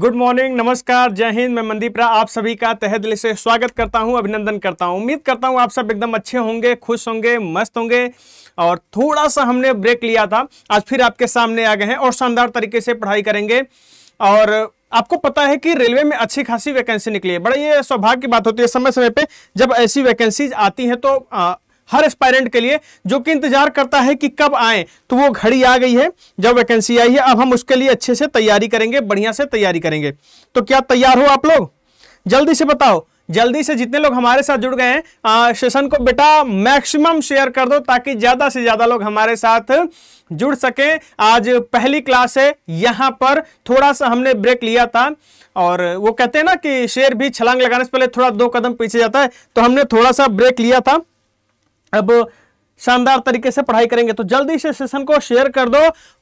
Good morning नमस्कार जय हिंद मैं मंदीपरा आप सभी का तहे दिल से स्वागत करता हूं अभिनंदन करता हूं उम्मीद करता हूं आप सब एकदम अच्छे होंगे खुश होंगे मस्त होंगे और थोड़ा सा हमने ब्रेक लिया था आज फिर आपके सामने आ गए हैं और शानदार तरीके से पढ़ाई करेंगे और आपको पता है कि रेलवे में अच्छी खासी वैकेंसी निकली है बड़ा ये सौभाग्य की बात होती है समय समय पर जब ऐसी वैकेंसीज आती हैं तो आ, हर एस्पायरेंट के लिए जो कि इंतजार करता है कि कब आए तो वो घड़ी आ गई है जब वैकेंसी आई है अब हम उसके लिए अच्छे से तैयारी करेंगे बढ़िया से तैयारी करेंगे तो क्या तैयार हो आप लोग जल्दी से बताओ जल्दी से जितने लोग हमारे साथ जुड़ गए हैं सेशन को बेटा मैक्सिमम शेयर कर दो ताकि ज़्यादा से ज़्यादा लोग हमारे साथ जुड़ सकें आज पहली क्लास है यहाँ पर थोड़ा सा हमने ब्रेक लिया था और वो कहते हैं ना कि शेर भी छलांग लगाने से पहले थोड़ा दो कदम पीछे जाता है तो हमने थोड़ा सा ब्रेक लिया था अब शानदार तरीके से पढ़ाई करेंगे तो जल्दी से सेशन को शेयर कर दो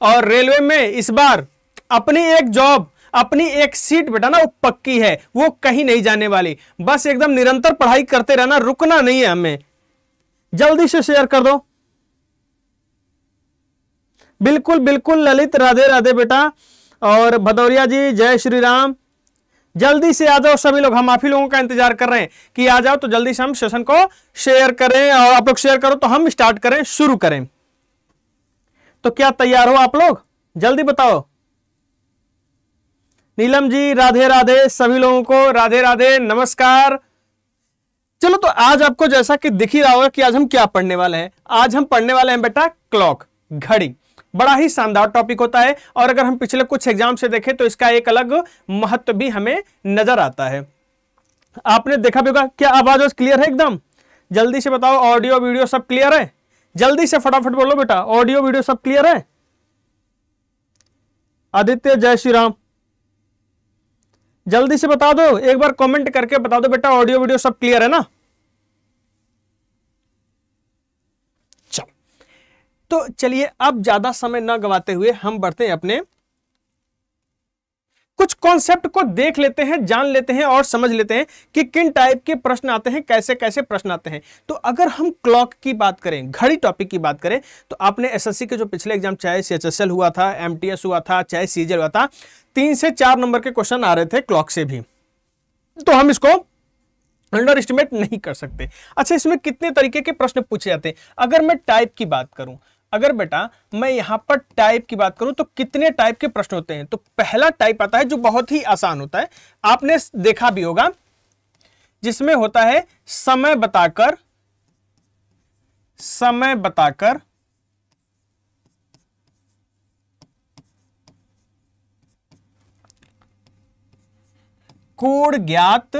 और रेलवे में इस बार अपनी एक जॉब अपनी एक सीट बेटा ना वो पक्की है वो कहीं नहीं जाने वाली बस एकदम निरंतर पढ़ाई करते रहना रुकना नहीं है हमें जल्दी से शेयर कर दो बिल्कुल बिल्कुल ललित राधे राधे बेटा और भदौरिया जी जय श्री राम जल्दी से आ जाओ सभी लोग हम आप ही लोगों का इंतजार कर रहे हैं कि आ जाओ तो जल्दी से हम सेशन को शेयर करें और आप लोग शेयर करो तो हम स्टार्ट करें शुरू करें तो क्या तैयार हो आप लोग जल्दी बताओ नीलम जी राधे राधे सभी लोगों को राधे राधे नमस्कार चलो तो आज आपको जैसा कि दिख ही रहा होगा कि आज हम क्या पढ़ने वाले हैं आज हम पढ़ने वाले हैं बेटा क्लॉक घड़ी बड़ा ही शानदार टॉपिक होता है और अगर हम पिछले कुछ एग्जाम से देखें तो इसका एक अलग महत्व भी हमें नजर आता है आपने देखा भी होगा क्या आवाज क्लियर है एकदम जल्दी से बताओ ऑडियो वीडियो सब क्लियर है जल्दी से फटाफट बोलो बेटा ऑडियो वीडियो सब क्लियर है आदित्य जय श्री राम जल्दी से बता दो एक बार कमेंट करके बता दो बेटा ऑडियो वीडियो सब क्लियर है ना तो चलिए अब ज्यादा समय न गवाते हुए हम बढ़ते हैं अपने कुछ कॉन्सेप्ट को देख लेते हैं जान लेते हैं और समझ लेते हैं कि किन टाइप के प्रश्न आते हैं कैसे कैसे प्रश्न आते हैं तो अगर हम क्लॉक की बात करें घड़ी टॉपिक की बात करें तो आपने एसएससी के जो पिछले एग्जाम चाहे सीएचएसएल हुआ था एमटीएस हुआ था चाहे सीजर हुआ था तीन से चार नंबर के क्वेश्चन आ रहे थे क्लॉक से भी तो हम इसको अंडर एस्टिमेट नहीं कर सकते अच्छा इसमें कितने तरीके के प्रश्न पूछे जाते हैं अगर मैं टाइप की बात करूं अगर बेटा मैं यहां पर टाइप की बात करूं तो कितने टाइप के प्रश्न होते हैं तो पहला टाइप आता है जो बहुत ही आसान होता है आपने देखा भी होगा जिसमें होता है समय बताकर समय बताकर कोड ज्ञात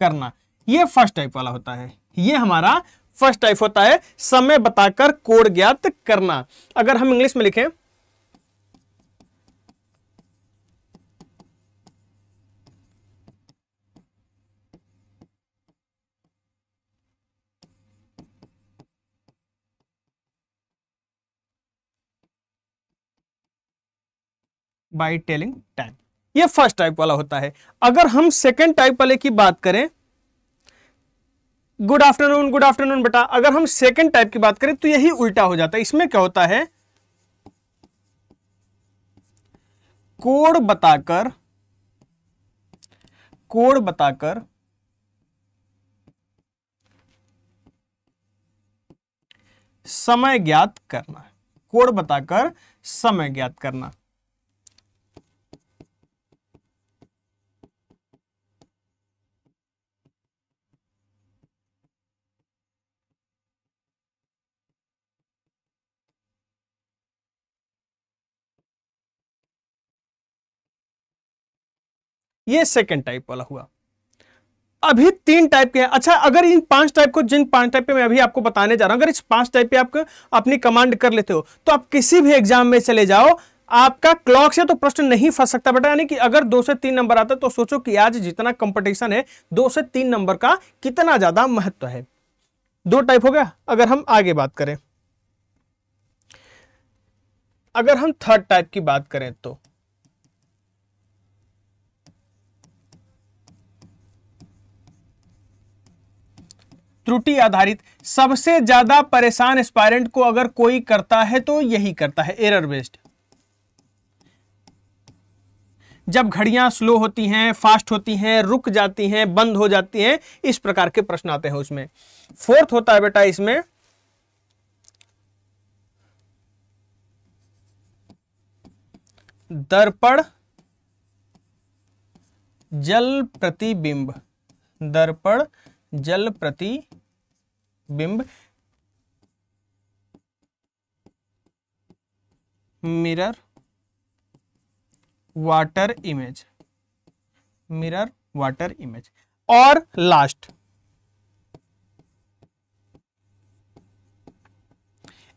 करना यह फर्स्ट टाइप वाला होता है यह हमारा फर्स्ट टाइप होता है समय बताकर कोड ज्ञात करना अगर हम इंग्लिश में लिखें बाई टेलिंग टाइम ये फर्स्ट टाइप वाला होता है अगर हम सेकेंड टाइप वाले की बात करें गुड आफ्टरनून गुड आफ्टरनून बेटा अगर हम सेकंड टाइप की बात करें तो यही उल्टा हो जाता है इसमें क्या होता है कोड बताकर कोड बताकर समय ज्ञात करना कोड बताकर समय ज्ञात करना ये सेकेंड टाइप वाला हुआ अभी तीन टाइप के हैं अच्छा अगर इन पांच टाइप को जिन पांच टाइप पे मैं अभी आपको बताने जा रहा हूं अगर इस पांच टाइप पे आप अपनी कमांड कर लेते हो तो आप किसी भी एग्जाम में चले जाओ आपका क्लॉक से तो प्रश्न नहीं फंस सकता बेटा यानी कि अगर दो से तीन नंबर आता तो सोचो कि आज जितना कंपटीशन है दो से तीन नंबर का कितना ज्यादा महत्व है दो टाइप हो गया अगर हम आगे बात करें अगर हम थर्ड टाइप की बात करें तो त्रुटि आधारित सबसे ज्यादा परेशान एस्पायरेंट को अगर कोई करता है तो यही करता है एरर बेस्ड जब घड़ियां स्लो होती हैं फास्ट होती हैं रुक जाती हैं बंद हो जाती हैं इस प्रकार के प्रश्न आते हैं उसमें फोर्थ होता है बेटा इसमें दर्पण जल प्रतिबिंब दर्पण जल प्रति बिंब mirror water image mirror water image और लास्ट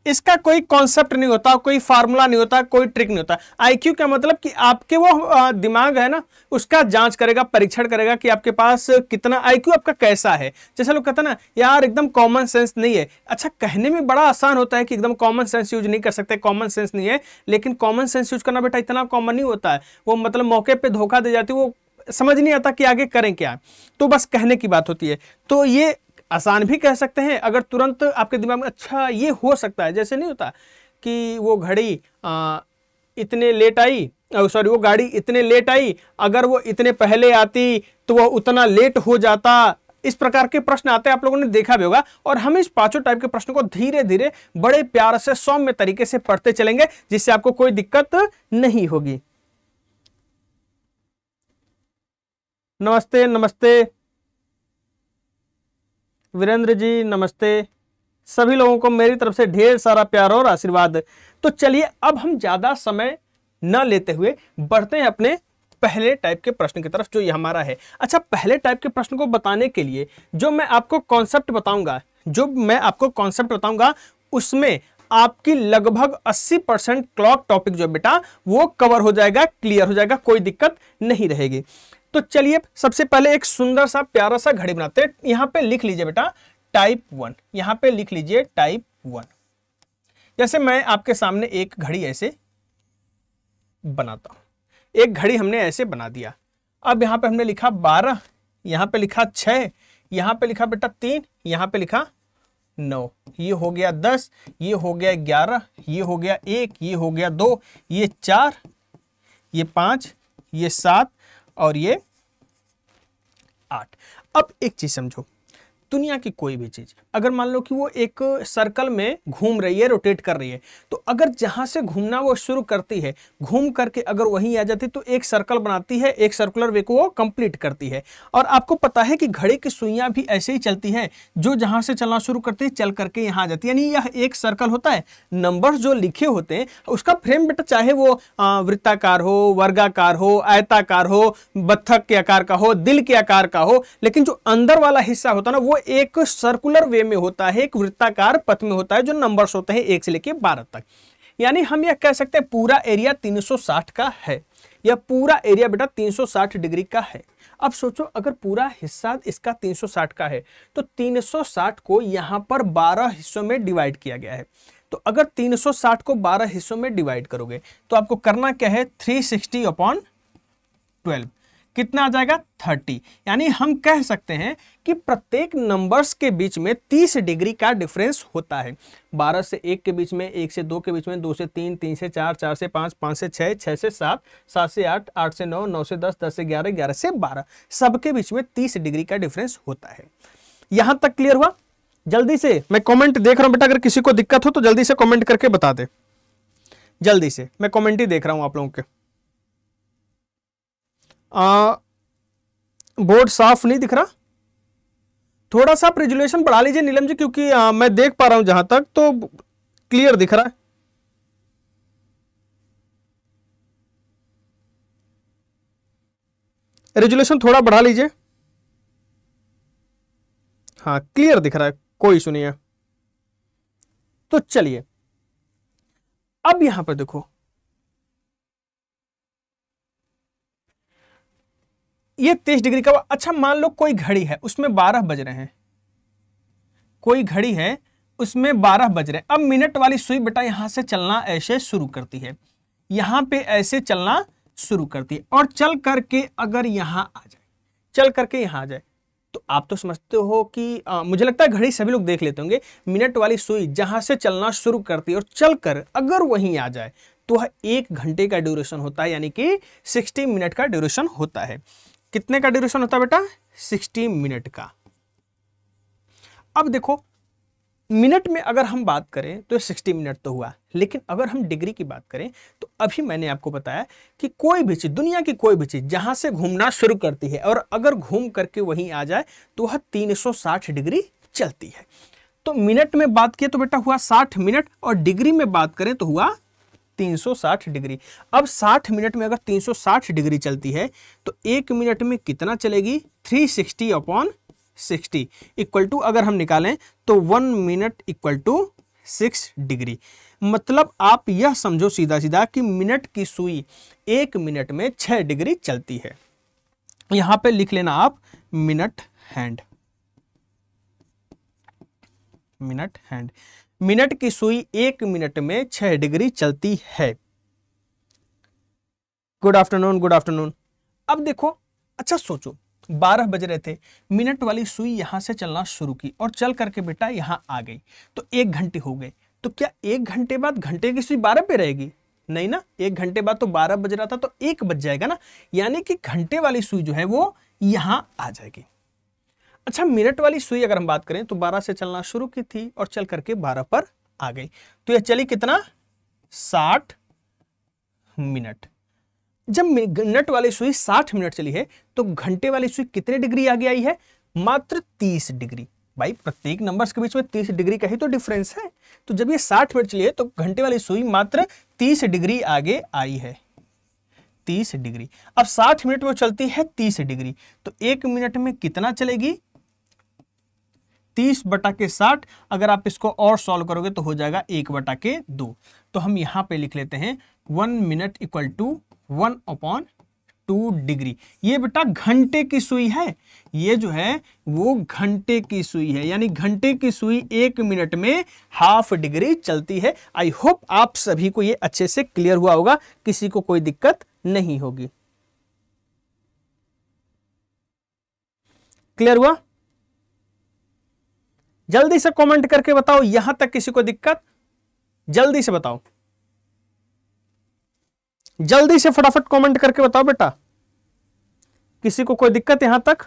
इसका कोई कॉन्सेप्ट नहीं होता कोई फार्मूला नहीं होता कोई ट्रिक नहीं होता आईक्यू का मतलब कि आपके वो दिमाग है ना उसका जांच करेगा परीक्षण करेगा कि आपके पास कितना आईक्यू आपका कैसा है जैसे लोग कहते ना यार एकदम कॉमन सेंस नहीं है अच्छा कहने में बड़ा आसान होता है कि एकदम कॉमन सेंस यूज नहीं कर सकते कॉमन सेंस नहीं है लेकिन कॉमन सेंस यूज करना बेटा इतना कॉमन नहीं होता है वो मतलब मौके पर धोखा दे जाती है वो समझ नहीं आता कि आगे करें क्या तो बस कहने की बात होती है तो ये आसान भी कह सकते हैं अगर तुरंत आपके दिमाग में अच्छा ये हो सकता है जैसे नहीं होता कि वो घड़ी आ, इतने लेट आई सॉरी वो गाड़ी इतने लेट आई अगर वो इतने पहले आती तो वो उतना लेट हो जाता इस प्रकार के प्रश्न आते हैं आप लोगों ने देखा भी होगा और हम इस पांचों टाइप के प्रश्नों को धीरे धीरे बड़े प्यार से सौम्य तरीके से पढ़ते चलेंगे जिससे आपको कोई दिक्कत नहीं होगी नमस्ते नमस्ते वीरेंद्र जी नमस्ते सभी लोगों को मेरी तरफ से ढेर सारा प्यार और आशीर्वाद तो चलिए अब हम ज़्यादा समय न लेते हुए बढ़ते हैं अपने पहले टाइप के प्रश्न की तरफ जो ये हमारा है अच्छा पहले टाइप के प्रश्न को बताने के लिए जो मैं आपको कॉन्सेप्ट बताऊंगा जो मैं आपको कॉन्सेप्ट बताऊंगा उसमें आपकी लगभग 80 परसेंट क्लॉक टॉपिक जो बेटा वो कवर हो जाएगा क्लियर हो जाएगा कोई दिक्कत नहीं रहेगी तो चलिए सबसे पहले एक सुंदर सा प्यारा सा घड़ी बनाते हैं यहां पे लिख लीजिए बेटा टाइप वन यहां पे लिख लीजिए टाइप वन जैसे मैं आपके सामने एक घड़ी ऐसे बनाता हूं एक घड़ी हमने ऐसे बना दिया अब यहाँ पे हमने लिखा बारह यहां पे लिखा छः यहां पे लिखा बेटा तीन यहां पे लिखा नौ ये हो गया दस ये हो गया ग्यारह ये हो गया एक ये हो गया दो ये चार ये पाँच ये सात और ये आठ अब एक चीज़ समझो दुनिया की कोई भी चीज़ अगर मान लो कि वो एक सर्कल में घूम रही है रोटेट कर रही है तो अगर जहां से घूमना वो शुरू करती है घूम करके अगर वहीं आ जाती तो एक सर्कल बनाती है एक सर्कुलर वे को वो कंप्लीट करती है और आपको पता है कि घड़ी की सुइयां भी ऐसे ही चलती है जो जहां से चलना शुरू करती है चल करके यहाँ आ जाती है यानी यह एक सर्कल होता है नंबर जो लिखे होते हैं उसका फ्रेम बेटा चाहे वो वृत्ताकार हो वर्गाकार हो आयताकार हो बत्थक के आकार का हो दिल के आकार का हो लेकिन जो अंदर वाला हिस्सा होता है ना वो एक सर्कुलर वे में होता है एक वृत्ताकार पथ में होता है जो नंबर्स होते हैं एक से लेकर बारह तक यानी हम यह कह सकते हैं पूरा एरिया 360 का है यह पूरा एरिया बेटा 360 डिग्री का है अब सोचो अगर पूरा हिस्सा इसका 360 का है तो 360 को यहां पर 12 हिस्सों में डिवाइड किया गया है तो अगर 360 को 12 हिस्सों में डिवाइड करोगे तो आपको करना क्या है 360 सिक्सटी अपॉन ट्वेल्व कितना आ जाएगा 30 यानी हम कह सकते हैं कि प्रत्येक नंबर्स के बीच में 30 डिग्री का डिफरेंस होता है 12 से 1 के बीच में 1 से 2 के बीच में 2 से 3 3 से 4 4 से 5 5 से 6 6 से 7 7 से 8 8 से 9 9 से 10 10 से 11 11 से 12 सबके बीच में 30 डिग्री का डिफरेंस होता है यहां तक क्लियर हुआ जल्दी से मैं कमेंट देख रहा हूं बेटा अगर किसी को दिक्कत हो तो जल्दी से कमेंट करके बता दे जल्दी से मैं कमेंट ही देख रहा हूं आप लोगों के आ, बोर्ड साफ नहीं दिख रहा थोड़ा सा आप रेजुलेशन बढ़ा लीजिए नीलम जी क्योंकि आ, मैं देख पा रहा हूं जहां तक तो क्लियर दिख रहा है रेजुलेशन थोड़ा बढ़ा लीजिए हाँ क्लियर दिख रहा है कोई सुनिए तो चलिए अब यहां पर देखो ये तीस डिग्री का अच्छा मान लो कोई घड़ी है उसमें बारह बज रहे हैं कोई घड़ी है उसमें बारह बज रहे हैं अब मिनट वाली सुई बेटा यहां से चलना ऐसे शुरू करती है यहां पे ऐसे चलना शुरू करती है और चल करके अगर यहां आ जाए चल करके यहां आ जाए तो आप तो समझते हो कि आ, मुझे लगता है घड़ी सभी लोग देख लेते होंगे मिनट वाली सुई जहां से चलना शुरू करती है और चलकर अगर वहीं आ जाए तो एक घंटे का ड्यूरेशन होता है यानी कि 60 मिनट का ड्यूरेशन होता है कितने का ड्यूरेशन होता है बेटा सिक्सटी मिनट का अब देखो मिनट में अगर हम बात करें तो 60 मिनट तो हुआ लेकिन अगर हम डिग्री की बात करें तो अभी मैंने आपको बताया कि कोई भी चीज़ दुनिया की कोई भी चीज़ जहां से घूमना शुरू करती है और अगर घूम करके वहीं आ जाए तो वह 360 डिग्री चलती है तो मिनट में बात किए तो बेटा हुआ 60 मिनट और डिग्री में बात करें तो हुआ 360 डिग्री अब 60 मिनट में अगर 360 डिग्री चलती है तो एक मिनट में कितना चलेगी 360 sixty upon sixty equal to अगर हम निकालें तो one minute equal to six degree मतलब आप यह समझो सीधा सीधा कि मिनट की सुई एक मिनट में छह डिग्री चलती है यहां पे लिख लेना आप minute hand minute hand minute की सुई एक मिनट में छह डिग्री चलती है गुड आफ्टरनून गुड आफ्टरनून अब देखो अच्छा सोचो बारह बज रहे थे मिनट वाली सुई यहां से चलना शुरू की और चल करके बेटा यहाँ आ गई तो एक घंटे हो गए तो क्या एक घंटे बाद घंटे की सुई बारह पे रहेगी नहीं ना एक घंटे बाद तो बारह बज रहा था तो एक बज जाएगा ना यानी कि घंटे वाली सुई जो है वो यहाँ आ जाएगी अच्छा मिनट वाली सुई अगर हम बात करें तो 12 से चलना शुरू की थी और चल करके 12 पर आ गई तो यह चली कितना 60 मिनट जब मिनट वाली सुई 60 मिनट चली है तो घंटे वाली सुई कितने डिग्री आगे आई है मात्र 30 डिग्री भाई प्रत्येक नंबर्स के बीच में 30 डिग्री का ही तो डिफरेंस है तो जब ये 60 मिनट चली है तो घंटे वाली सुई मात्र 30 डिग्री आगे आई है 30 डिग्री अब 60 मिनट में चलती है 30 डिग्री तो एक मिनट में कितना चलेगी तीस बटा के साठ अगर आप इसको और सॉल्व करोगे तो हो जाएगा एक बटा के दो तो हम यहाँ पे लिख लेते हैं one minute equal to one upon two degree ये बेटा घंटे की सुई है ये जो है वो घंटे की सुई है यानी घंटे की सुई एक मिनट में हाफ डिग्री चलती है आई होप आप सभी को ये अच्छे से क्लियर हुआ होगा किसी को कोई दिक्कत नहीं होगी क्लियर हुआ जल्दी से कमेंट करके बताओ यहां तक किसी को दिक्कत जल्दी से बताओ जल्दी से फटाफट कमेंट करके बताओ बेटा किसी को कोई दिक्कत यहां तक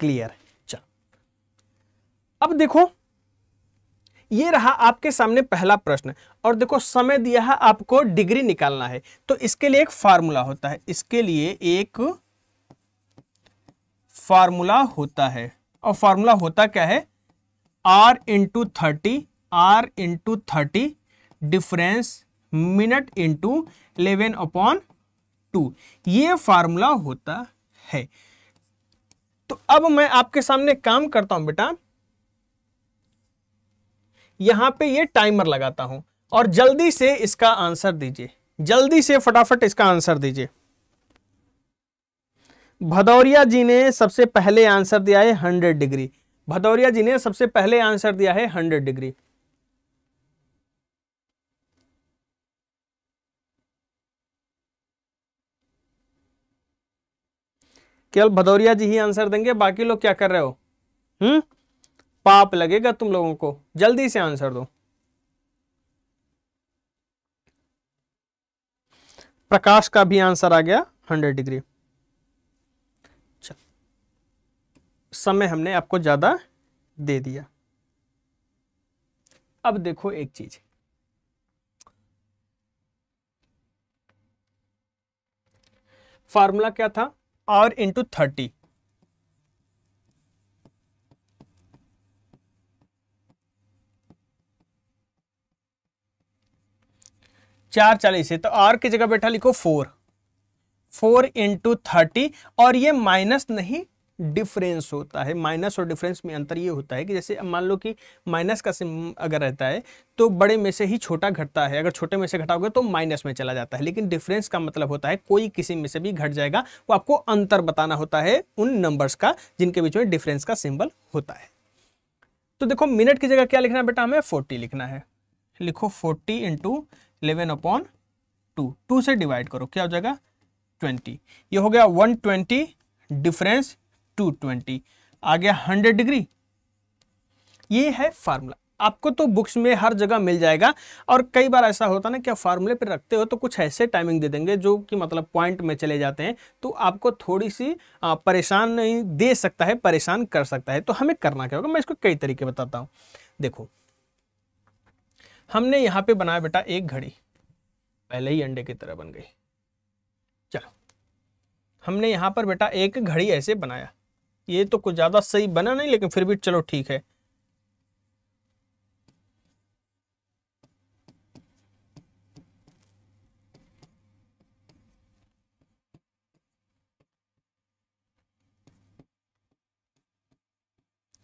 क्लियर अब देखो ये रहा आपके सामने पहला प्रश्न और देखो समय दिया है आपको डिग्री निकालना है तो इसके लिए एक फार्मूला होता है इसके लिए एक फार्मूला होता है और फार्मूला होता क्या है hour into thirty hour into thirty difference minute into eleven upon two ये फार्मूला होता है तो अब मैं आपके सामने काम करता हूं बेटा यहाँ पे ये टाइमर लगाता हूँ और जल्दी से इसका आंसर दीजिए जल्दी से फटाफट इसका आंसर दीजिए भदौरिया जी ने सबसे पहले आंसर दिया है हंड्रेड डिग्री भदौरिया जी ने सबसे पहले आंसर दिया है हंड्रेड डिग्री केवल भदौरिया जी ही आंसर देंगे बाकी लोग क्या कर रहे हो हम्म पाप लगेगा तुम लोगों को जल्दी से आंसर दो प्रकाश का भी आंसर आ गया हंड्रेड डिग्री समय हमने आपको ज्यादा दे दिया अब देखो एक चीज फार्मूला क्या था आर इंटू थर्टी चार चालीस है तो आर की जगह बेटा लिखो फोर फोर इंटू थर्टी और ये माइनस नहीं डिफरेंस होता है माइनस और डिफरेंस में अंतर ये होता है कि जैसे मान लो कि माइनस का सिम अगर रहता है तो बड़े में से ही छोटा घटता है अगर छोटे में से घटाओगे तो माइनस में चला जाता है लेकिन डिफरेंस का मतलब होता है कोई किसी में से भी घट जाएगा वो आपको अंतर बताना होता है उन नंबर्स का जिनके बीच में डिफरेंस का सिंबल होता है तो देखो मिनट की जगह क्या लिखना बेटा हमें फोर्टी लिखना है लिखो forty into eleven upon two two से डिवाइड करो क्या हो जाएगा ट्वेंटी ये हो गया one twenty difference two twenty आ गया हंड्रेड डिग्री ये है फार्मूला आपको तो बुक्स में हर जगह मिल जाएगा और कई बार ऐसा होता ना कि आप फार्मूले पर रखते हो तो कुछ ऐसे टाइमिंग दे देंगे जो कि मतलब पॉइंट में चले जाते हैं तो आपको थोड़ी सी परेशान नहीं दे सकता है परेशान कर सकता है तो हमें करना क्या होगा मैं इसको कई तरीके बताता हूँ देखो हमने यहां पे बनाया बेटा एक घड़ी पहले ही अंडे की तरह बन गई चलो हमने यहां पर बेटा एक घड़ी ऐसे बनाया ये तो कुछ ज़्यादा सही बना नहीं लेकिन फिर भी चलो ठीक है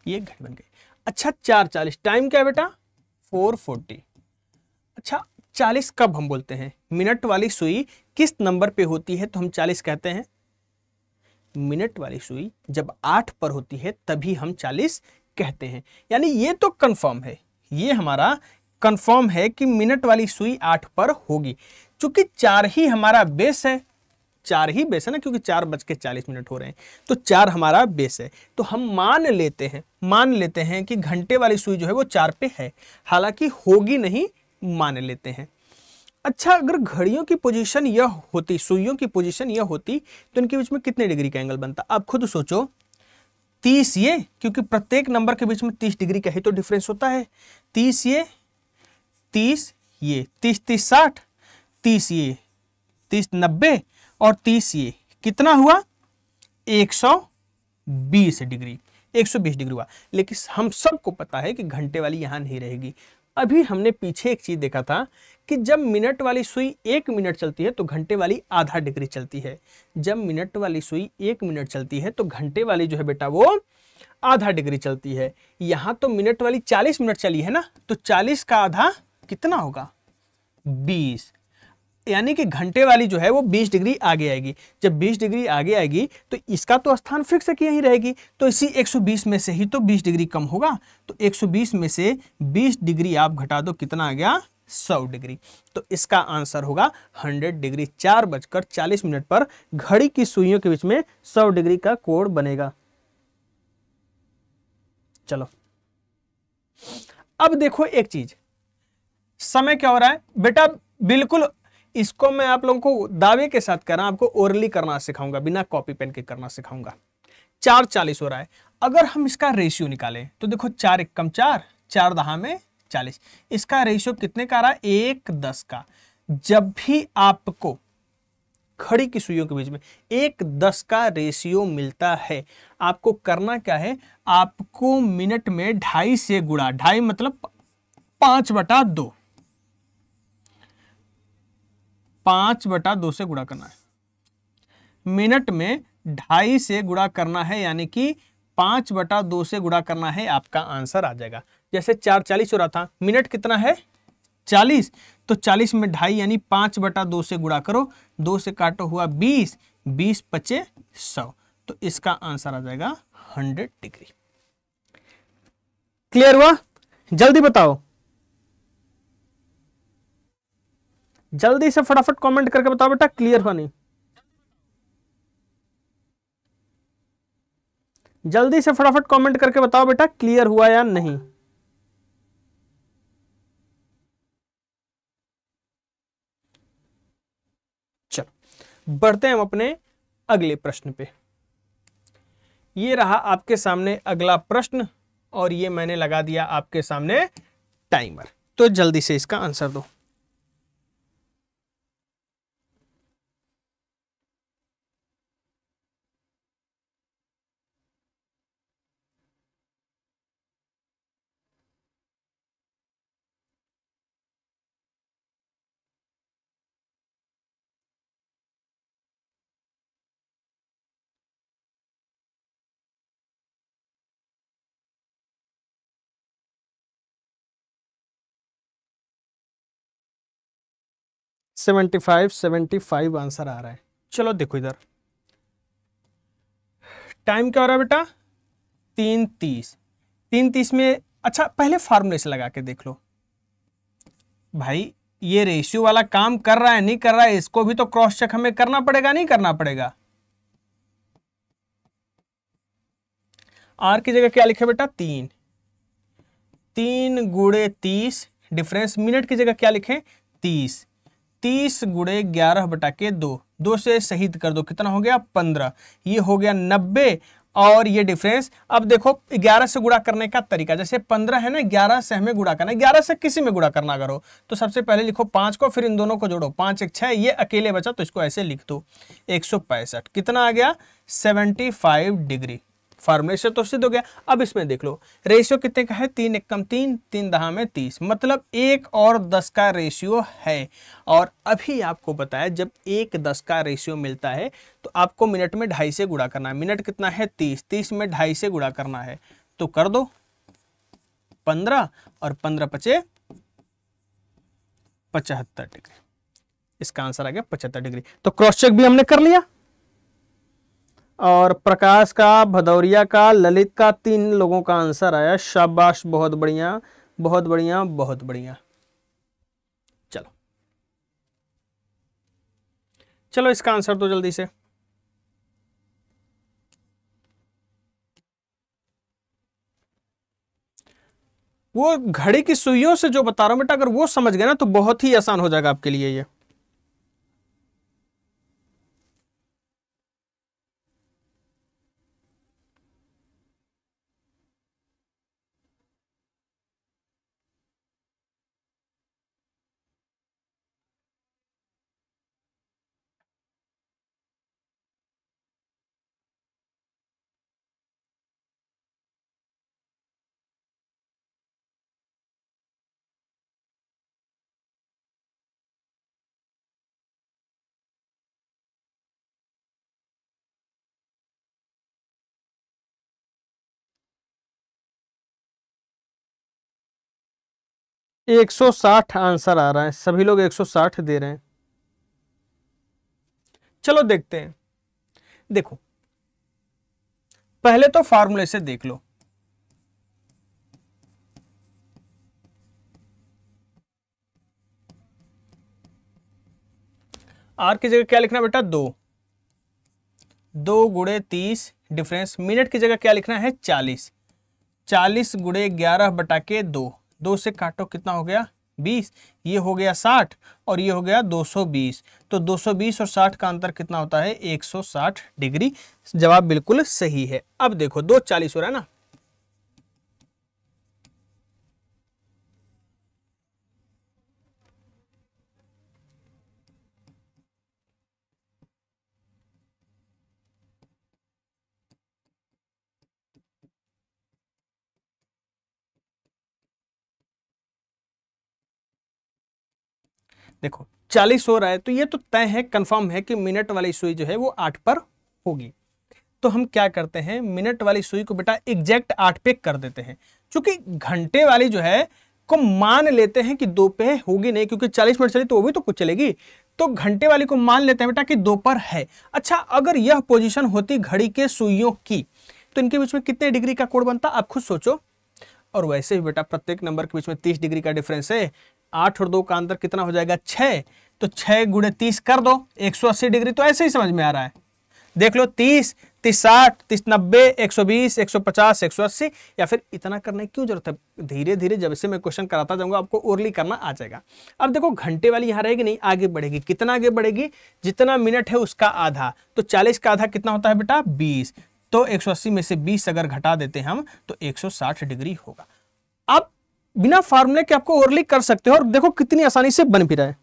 ये घड़ी बन गई अच्छा चार चालीस टाइम क्या बेटा फोर फोर्टी अच्छा चालीस कब हम बोलते हैं मिनट वाली सुई किस नंबर पे होती है तो हम चालीस कहते हैं मिनट वाली सुई जब आठ पर होती है तभी हम चालीस कहते हैं यानी ये तो कंफर्म है ये हमारा कंफर्म है कि मिनट वाली सुई आठ पर होगी चूंकि चार ही हमारा बेस है चार ही बेस है ना क्योंकि चार बज के चालीस मिनट हो रहे हैं तो चार हमारा बेस है तो हम मान लेते हैं मान लेते हैं कि घंटे वाली सुई जो है वो चार पे है हालांकि होगी नहीं मान लेते हैं अच्छा अगर घड़ियों की पोजीशन यह होती सुइयों की पोजीशन यह होती तो इनके बीच में कितने डिग्री का एंगल बनता आप खुद सोचो तीस ये क्योंकि प्रत्येक नंबर के बीच में तीस डिग्री का ही तो डिफरेंस होता है तीस ये तीस ये तीस तीस साठ तीस ये तीस नब्बे और तीस ये कितना हुआ एक सौ बीस डिग्री 120 डिग्री हुआ लेकिन हम सबको पता है कि घंटे वाली यहां नहीं रहेगी अभी हमने पीछे एक चीज़ देखा था कि जब मिनट वाली सुई एक मिनट चलती है तो घंटे वाली आधा डिग्री चलती है जब मिनट वाली सुई एक मिनट चलती है तो घंटे वाली जो है बेटा वो आधा डिग्री चलती है यहां तो मिनट वाली चालीस मिनट चली है ना तो चालीस का आधा कितना होगा बीस यानी कि घंटे वाली जो है वो 20 डिग्री आगे आएगी जब 20 डिग्री आगे आएगी तो इसका तो स्थान फिक्स कि यहीं रहेगी तो इसी 120 में से ही तो 20 डिग्री कम होगा तो 120 में से 20 डिग्री आप घटा दो कितना आ गया 100 डिग्री तो इसका आंसर होगा 100 डिग्री चार बजकर चालीस मिनट पर घड़ी की सुइयों के बीच में सौ डिग्री का कोड बनेगा चलो अब देखो एक चीज समय क्या हो रहा है बेटा बिल्कुल इसको मैं आप लोगों को दावे के साथ कह रहा हूं आपको ओरली करना सिखाऊंगा बिना कॉपी पेन के करना सिखाऊंगा चार चालीस हो रहा है अगर हम इसका रेशियो निकालें तो देखो चार एक कम चार चार दहा में चालीस इसका रेशियो कितने का रहा एक दस का जब भी आपको खड़ी की सुइयों के बीच में एक दस का रेशियो मिलता है आपको करना क्या है आपको मिनट में ढाई से गुड़ा ढाई मतलब पांच बटा दो पांच बटा दो से गुणा करना है मिनट में ढाई से गुणा करना है यानी कि पांच बटा दो से गुणा करना है आपका आंसर आ जाएगा जैसे चार चालीस हो रहा था मिनट कितना है चालीस तो चालीस में ढाई यानी पांच बटा दो से गुणा करो दो से काटो हुआ बीस बीस पचे सौ तो इसका आंसर आ जाएगा हंड्रेड डिग्री क्लियर हुआ जल्दी बताओ जल्दी से फटाफट कमेंट करके बताओ बेटा क्लियर हुआ नहीं जल्दी से फटाफट कमेंट करके बताओ बेटा क्लियर हुआ या नहीं चलो बढ़ते हैं हम अपने अगले प्रश्न पे ये रहा आपके सामने अगला प्रश्न और ये मैंने लगा दिया आपके सामने टाइमर तो जल्दी से इसका आंसर दो seventy five seventy five answer आ रहा है चलो देखो इधर टाइम क्या हो रहा है बेटा तीन तीस तीन तीस में अच्छा पहले फार्मूले से लगा के देख लो भाई ये रेशियो वाला काम कर रहा है नहीं कर रहा है इसको भी तो क्रॉस चेक हमें करना पड़ेगा नहीं करना पड़ेगा आर की जगह क्या लिखे बेटा तीन तीन गुड़े तीस डिफरेंस मिनट की जगह क्या लिखें तीस तीस गुड़े ग्यारह बटा के दो दो से शहीद कर दो कितना हो गया पंद्रह ये हो गया नब्बे और ये डिफरेंस अब देखो ग्यारह से गुड़ा करने का तरीका जैसे पंद्रह है ना ग्यारह से हमें गुड़ा करना है ग्यारह से किसी में गुड़ा करना अगर हो तो सबसे पहले लिखो पाँच को फिर इन दोनों को जोड़ो पाँच एक छः ये अकेले बचा तो इसको ऐसे लिख दो एक कितना आ गया फाइव डिग्री फार्मूले तो सिद्ध हो गया अब इसमें देख लो रेशियो कितने का है तीन एकम तीन तीन दहा में तीस मतलब एक और दस का रेशियो है और अभी आपको बताया जब एक दस का रेशियो मिलता है तो आपको मिनट में ढाई से गुड़ा करना है मिनट कितना है तीस तीस में ढाई से गुड़ा करना है तो कर दो पंद्रह और पंद्रह पचे पचहत्तर डिग्री इसका आंसर आ गया पचहत्तर डिग्री तो क्रॉस चेक भी हमने कर लिया और प्रकाश का भदौरिया का ललित का तीन लोगों का आंसर आया शाबाश बहुत बढ़िया बहुत बढ़िया बहुत बढ़िया चलो चलो इसका आंसर तो जल्दी से वो घड़ी की सुइयों से जो बता रहा हूं बेटा अगर वो समझ गए ना तो बहुत ही आसान हो जाएगा आपके लिए ये 160 आंसर आ रहा है सभी लोग 160 दे रहे हैं चलो देखते हैं देखो पहले तो फार्मूले से देख लो आर की जगह क्या लिखना बेटा दो दो गुड़े तीस डिफरेंस मिनट की जगह क्या लिखना है चालीस चालीस गुड़े ग्यारह बटा के दो दो से काटो कितना हो गया बीस ये हो गया साठ और ये हो गया दो सौ बीस तो दो सौ बीस और साठ का अंतर कितना होता है एक सौ साठ डिग्री जवाब बिल्कुल सही है अब देखो दो चालीस हो रहा है ना देखो चालीस हो रहा है तो ये तो तय है कंफर्म है कि मिनट वाली सुई जो है वो आठ पर होगी तो हम क्या करते हैं मिनट वाली सुई को बेटा एग्जैक्ट आठ पे कर देते हैं क्योंकि घंटे वाली जो है को मान लेते हैं कि दो पे होगी नहीं क्योंकि चालीस मिनट चली तो वो भी तो कुछ चलेगी तो घंटे वाली को मान लेते हैं बेटा कि दोपहर है अच्छा अगर यह पोजिशन होती घड़ी के सुइयों की तो इनके बीच में कितने डिग्री का कोड बनता आप खुद सोचो और वैसे भी बेटा प्रत्येक नंबर के बीच में तीस डिग्री का डिफरेंस है आठ और दो का अंतर कितना हो जाएगा छः तो छः गुड़े तीस कर दो एक सौ अस्सी डिग्री तो ऐसे ही समझ में आ रहा है देख लो तीस तीस साठ तीस नब्बे एक सौ बीस एक सौ पचास एक सौ अस्सी या फिर इतना करने की क्यों जरूरत है धीरे धीरे जब से मैं क्वेश्चन कराता जाऊंगा आपको ओरली करना आ जाएगा अब देखो घंटे वाली यहाँ रहेगी नहीं आगे बढ़ेगी कितना आगे बढ़ेगी जितना मिनट है उसका आधा तो चालीस का आधा कितना होता है बेटा बीस तो 180 में से बीस अगर घटा देते हैं हम तो 160 डिग्री होगा अब बिना फार्मूले के आपको ओरली कर सकते हो और देखो कितनी आसानी से बन भी रहा है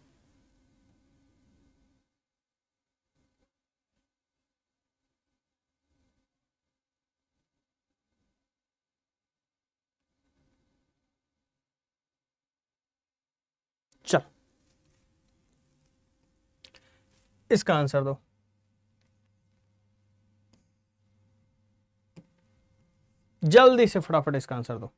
इसका आंसर दो जल्दी से फटाफट इसका आंसर दो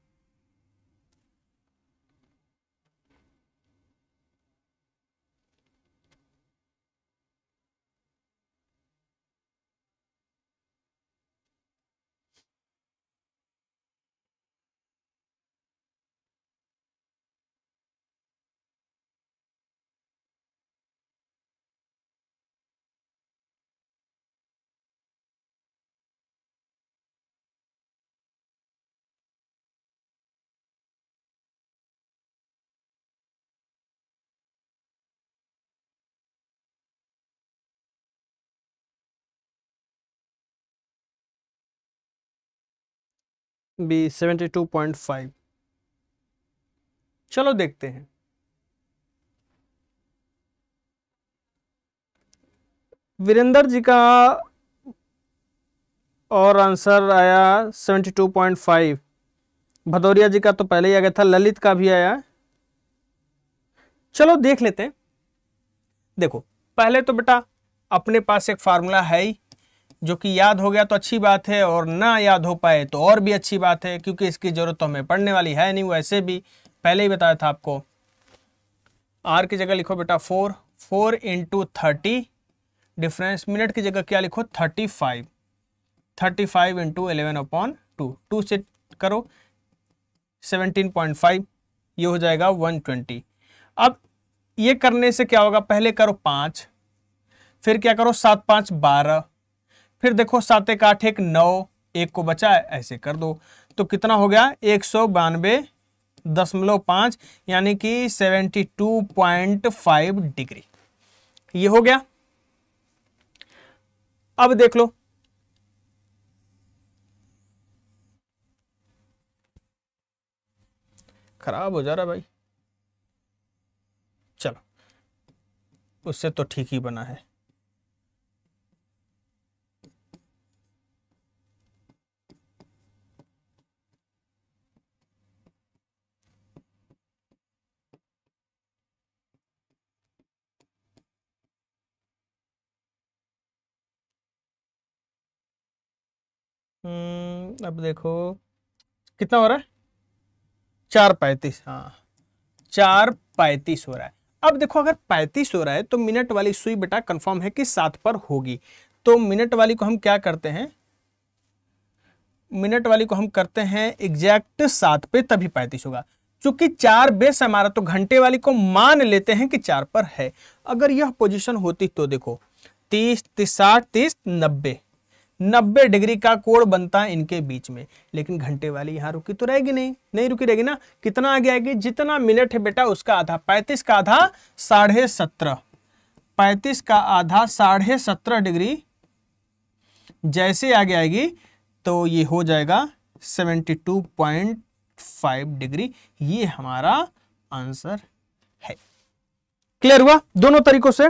B seventy two point five चलो देखते हैं वीरेंद्र जी का और आंसर आया 72.5 भदौरिया जी का तो पहले ही आ गया था ललित का भी आया चलो देख लेते हैं देखो पहले तो बेटा अपने पास एक फार्मूला है ही जो कि याद हो गया तो अच्छी बात है और ना याद हो पाए तो और भी अच्छी बात है क्योंकि इसकी ज़रूरत तो हमें पड़ने वाली है नहीं वैसे भी पहले ही बताया था आपको आर की जगह लिखो बेटा four four into thirty difference minute की जगह क्या लिखो thirty five thirty five into eleven upon two two से करो सेवनटीन पॉइंट फाइव ये हो जाएगा वन ट्वेंटी अब ये करने से क्या होगा पहले करो पाँच फिर क्या करो सात पाँच बारह फिर देखो सात एक आठ एक नौ एक को बचा है ऐसे कर दो तो कितना हो गया एक सौ बानवे दशमलव पांच यानी कि seventy two point five degree ये हो गया अब देख लो खराब हो जा रहा भाई चलो उससे तो ठीक ही बना है हम्म, अब देखो कितना हो रहा है चार पैंतीस हाँ चार पैंतीस हो रहा है अब देखो अगर पैंतीस हो रहा है तो मिनट वाली सुई बेटा कंफर्म है कि सात पर होगी तो मिनट वाली को हम क्या करते हैं मिनट वाली को हम करते हैं एग्जैक्ट सात पे तभी पैंतीस होगा चूंकि चार बेस हमारा तो घंटे वाली को मान लेते हैं कि चार पर है अगर यह पोजीशन होती तो देखो तीस तीस साठ तीस नब्बे 90 डिग्री का कोण बनता है इनके बीच में लेकिन घंटे वाली यहाँ रुकी तो रहेगी नहीं नहीं रुकी रहेगी ना कितना आगे आएगी जितना मिनट है बेटा उसका आधा पैंतीस का आधा साढ़े सत्रह पैंतीस का आधा साढ़े सत्रह डिग्री जैसे आगे आएगी तो ये हो जाएगा seventy two point five degree ये हमारा आंसर है क्लियर हुआ दोनों तरीकों से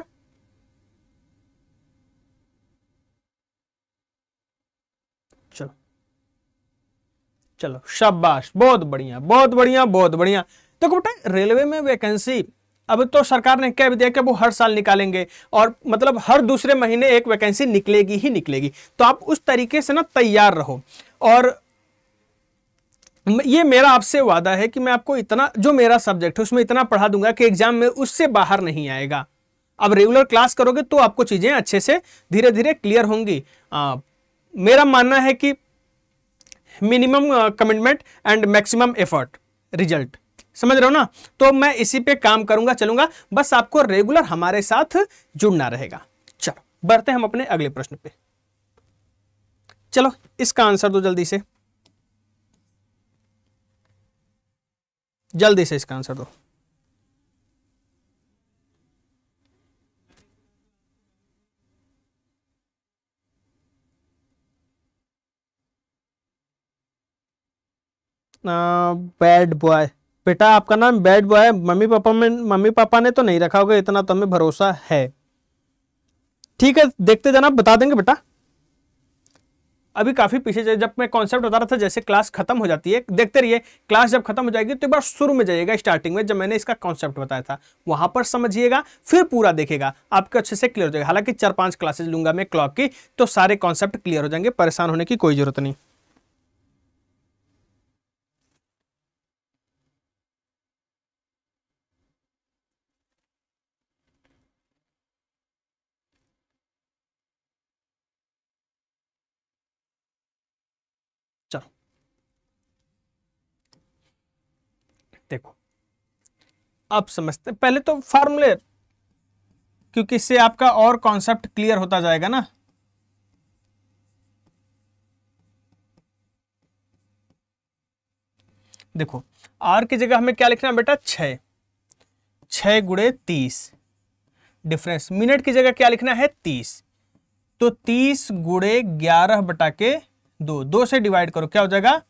चलो शाबाश बहुत बढ़िया बहुत बढ़िया बहुत बढ़िया देखो तो बेटा रेलवे में वैकेंसी अब तो सरकार ने कह भी दिया कि वो हर साल निकालेंगे और मतलब हर दूसरे महीने एक वैकेंसी निकलेगी ही निकलेगी तो आप उस तरीके से ना तैयार रहो और ये मेरा आपसे वादा है कि मैं आपको इतना जो मेरा सब्जेक्ट है उसमें इतना पढ़ा दूंगा कि एग्जाम में उससे बाहर नहीं आएगा अब रेगुलर क्लास करोगे तो आपको चीज़ें अच्छे से धीरे धीरे क्लियर होंगी आ, मेरा मानना है कि minimum commitment and maximum effort result समझ रहे हो ना तो मैं इसी पे काम करूंगा चलूंगा बस आपको रेगुलर हमारे साथ जुड़ना रहेगा चलो बढ़ते हम अपने अगले प्रश्न पे चलो इसका आंसर दो जल्दी से जल्दी से इसका आंसर दो बैड बॉय बेटा आपका नाम बैड बॉय है मम्मी पापा में मम्मी पापा ने तो नहीं रखा होगा इतना तुम्हें भरोसा है ठीक है देखते जाना बता देंगे बेटा अभी काफी पीछे जब मैं कॉन्सेप्ट बता रहा था जैसे क्लास खत्म हो जाती है देखते रहिए क्लास जब खत्म हो जाएगी तो एक बार शुरू में जाइएगा स्टार्टिंग में जब मैंने इसका कॉन्सेप्ट बताया था वहां पर समझिएगा फिर पूरा देखेगा आपके अच्छे से क्लियर हो जाएगा हालांकि चार पांच क्लासेज लूंगा मैं क्लॉक की तो सारे कॉन्सेप्ट क्लियर हो जाएंगे परेशान होने की कोई जरूरत नहीं देखो अब समझते हैं पहले तो फार्मूले क्योंकि इससे आपका और कॉन्सेप्ट क्लियर होता जाएगा ना देखो आर की जगह हमें क्या लिखना है बेटा छ छः गुड़े तीस डिफरेंस मिनट की जगह क्या लिखना है तीस तो तीस गुड़े ग्यारह बटा के दो दो से डिवाइड करो क्या हो जाएगा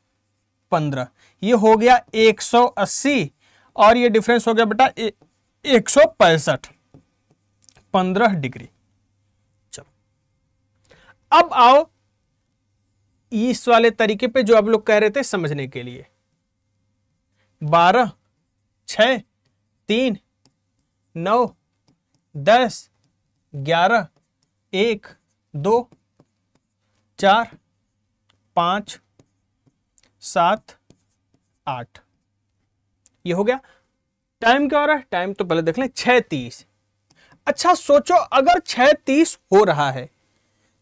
पंद्रह ये हो गया एक सौ अस्सी और ये डिफरेंस हो गया बेटा एक सौ पैंसठ पंद्रह डिग्री चलो अब आओ इस वाले तरीके पे जो आप लोग कह रहे थे समझने के लिए बारह छ तीन नौ दस ग्यारह एक दो चार पांच सात आठ ये हो गया टाइम क्या हो रहा है टाइम तो पहले देख लें छह तीस अच्छा सोचो अगर छह तीस हो रहा है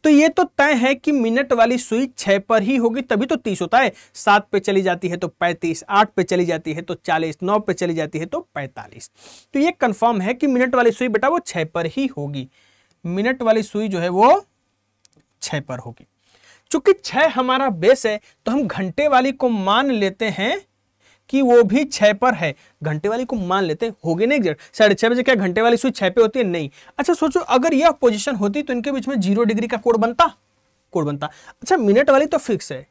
तो ये तो तय है कि मिनट वाली सुई छह पर ही होगी तभी तो तीस होता है सात पे चली जाती है तो पैंतीस आठ पे चली जाती है तो चालीस नौ पे चली जाती है तो पैंतालीस तो ये कंफर्म है कि मिनट वाली सुई बेटा वो छह पर ही होगी मिनट वाली सुई जो है वो छह पर होगी चूंकि छह हमारा बेस है तो हम घंटे वाली को मान लेते हैं कि वो भी छह पर है घंटे वाली को मान लेते हैं होगी नहीं जर साढ़े छह बजे क्या घंटे वाली स्विच छह पे होती है नहीं अच्छा सोचो अगर यह पोजिशन होती तो इनके बीच में जीरो डिग्री का कोड बनता कोड बनता अच्छा मिनट वाली तो फिक्स है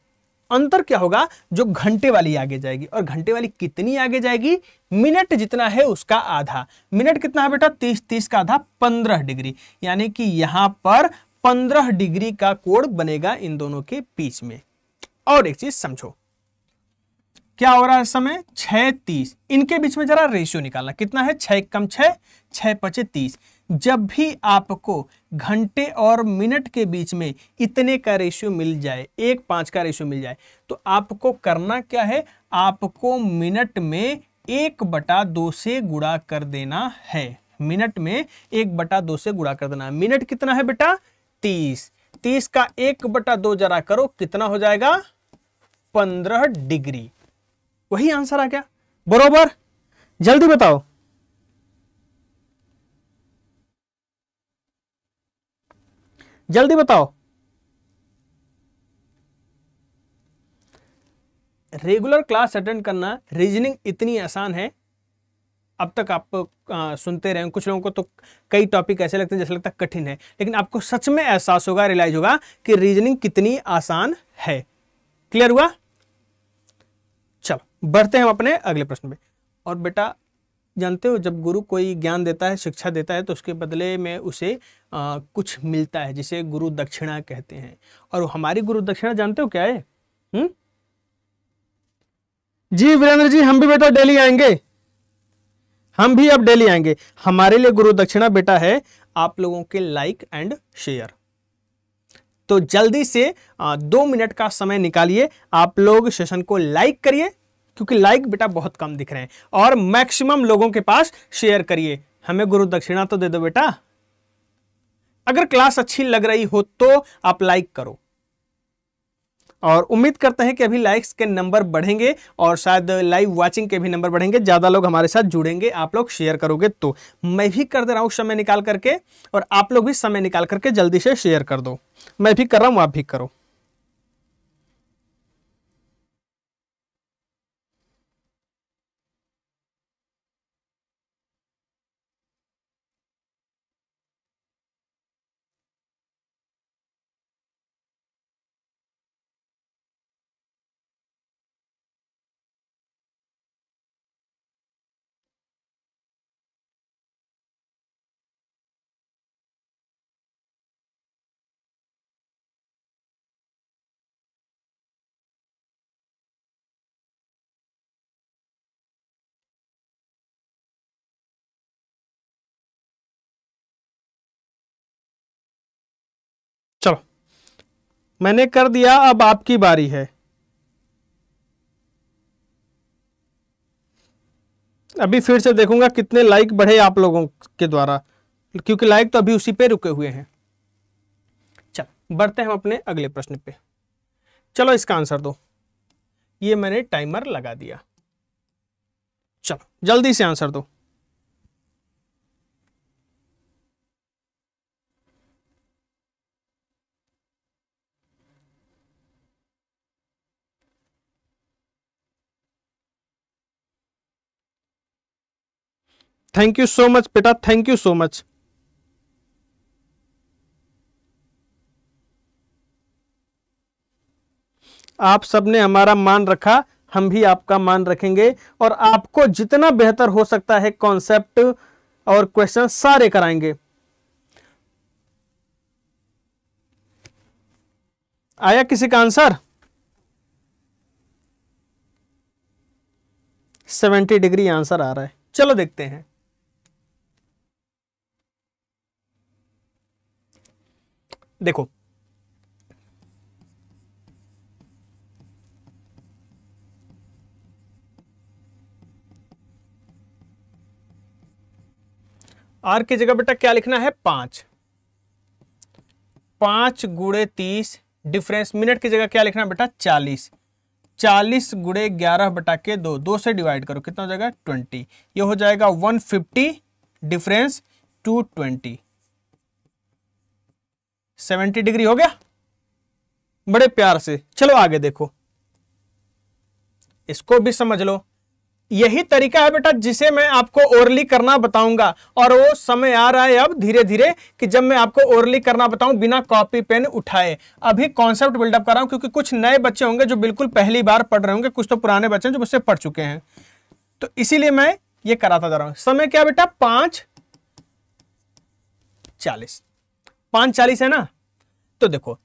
अंतर क्या होगा जो घंटे वाली आगे जाएगी और घंटे वाली कितनी आगे जाएगी मिनट जितना है उसका आधा मिनट कितना है बेटा तीस तीस का आधा पंद्रह डिग्री यानी कि यहां पर पंद्रह डिग्री का कोण बनेगा इन दोनों के बीच में और एक चीज समझो क्या हो रहा है समय छह तीस इनके बीच में जरा रेशियो निकालना कितना है छह कम छह छह पचे तीस जब भी आपको घंटे और मिनट के बीच में इतने का रेशियो मिल जाए एक पांच का रेशियो मिल जाए तो आपको करना क्या है आपको मिनट में एक बटा दो से गुड़ा कर देना है मिनट में एक बटा दो से गुड़ा कर देना है मिनट कितना है बेटा तीस तीस का एक बटा दो जरा करो कितना हो जाएगा पंद्रह डिग्री वही आंसर आ गया बरोबर जल्दी बताओ जल्दी बताओ रेगुलर क्लास अटेंड करना रीजनिंग इतनी आसान है अब तक आप आ, सुनते रहे कुछ लोगों को तो कई टॉपिक ऐसे लगते हैं जैसे लगता है कठिन है लेकिन आपको सच में एहसास होगा रियलाइज होगा कि रीजनिंग कितनी आसान है क्लियर हुआ चलो बढ़ते हैं हम अपने अगले प्रश्न पे और बेटा जानते हो जब गुरु कोई ज्ञान देता है शिक्षा देता है तो उसके बदले में उसे आ, कुछ मिलता है जिसे गुरु दक्षिणा कहते हैं और हमारी गुरु दक्षिणा जानते हो क्या है हुँ? जी वीरेंद्र जी हम भी बेटा डेली आएंगे हम भी अब डेली आएंगे हमारे लिए गुरु दक्षिणा बेटा है आप लोगों के लाइक एंड शेयर तो जल्दी से दो मिनट का समय निकालिए आप लोग सेशन को लाइक करिए क्योंकि लाइक बेटा बहुत कम दिख रहे हैं और मैक्सिमम लोगों के पास शेयर करिए हमें गुरु दक्षिणा तो दे दो बेटा अगर क्लास अच्छी लग रही हो तो आप लाइक करो और उम्मीद करते हैं कि अभी लाइक्स के नंबर बढ़ेंगे और शायद लाइव वॉचिंग के भी नंबर बढ़ेंगे ज़्यादा लोग हमारे साथ जुड़ेंगे आप लोग शेयर करोगे तो मैं भी कर दे रहा हूँ समय निकाल करके और आप लोग भी समय निकाल करके जल्दी से शेयर कर दो मैं भी कर रहा हूँ आप भी करो मैंने कर दिया अब आपकी बारी है अभी फिर से देखूंगा कितने लाइक बढ़े आप लोगों के द्वारा क्योंकि लाइक तो अभी उसी पे रुके हुए हैं चल बढ़ते हैं हम अपने अगले प्रश्न पे चलो इसका आंसर दो ये मैंने टाइमर लगा दिया चलो जल्दी से आंसर दो थैंक यू सो मच बेटा थैंक यू सो मच आप सबने हमारा मान रखा हम भी आपका मान रखेंगे और आपको जितना बेहतर हो सकता है कॉन्सेप्ट और क्वेश्चन सारे कराएंगे आया किसी का आंसर सेवेंटी डिग्री आंसर आ रहा है चलो देखते हैं देखो आर की जगह बेटा क्या लिखना है पांच पांच गुड़े तीस डिफरेंस मिनट की जगह क्या लिखना बेटा चालीस चालीस गुड़े ग्यारह बटा के दो दो से डिवाइड करो कितना हो जाएगा ट्वेंटी ये हो जाएगा one fifty difference two twenty seventy degree हो गया बड़े प्यार से चलो आगे देखो इसको भी समझ लो यही तरीका है बेटा जिसे मैं आपको ओरली करना बताऊंगा और वो समय आ रहा है अब धीरे धीरे कि जब मैं आपको ओरली करना बताऊं बिना कॉपी पेन उठाए अभी कॉन्सेप्ट बिल्डअप कर रहा हूं क्योंकि कुछ नए बच्चे होंगे जो बिल्कुल पहली बार पढ़ रहे होंगे कुछ तो पुराने बच्चे हैं जो मुझसे पढ़ चुके हैं तो इसीलिए मैं ये कराता जा रहा हूं समय क्या बेटा पांच चालीस पांच चालीस है ना तो देखो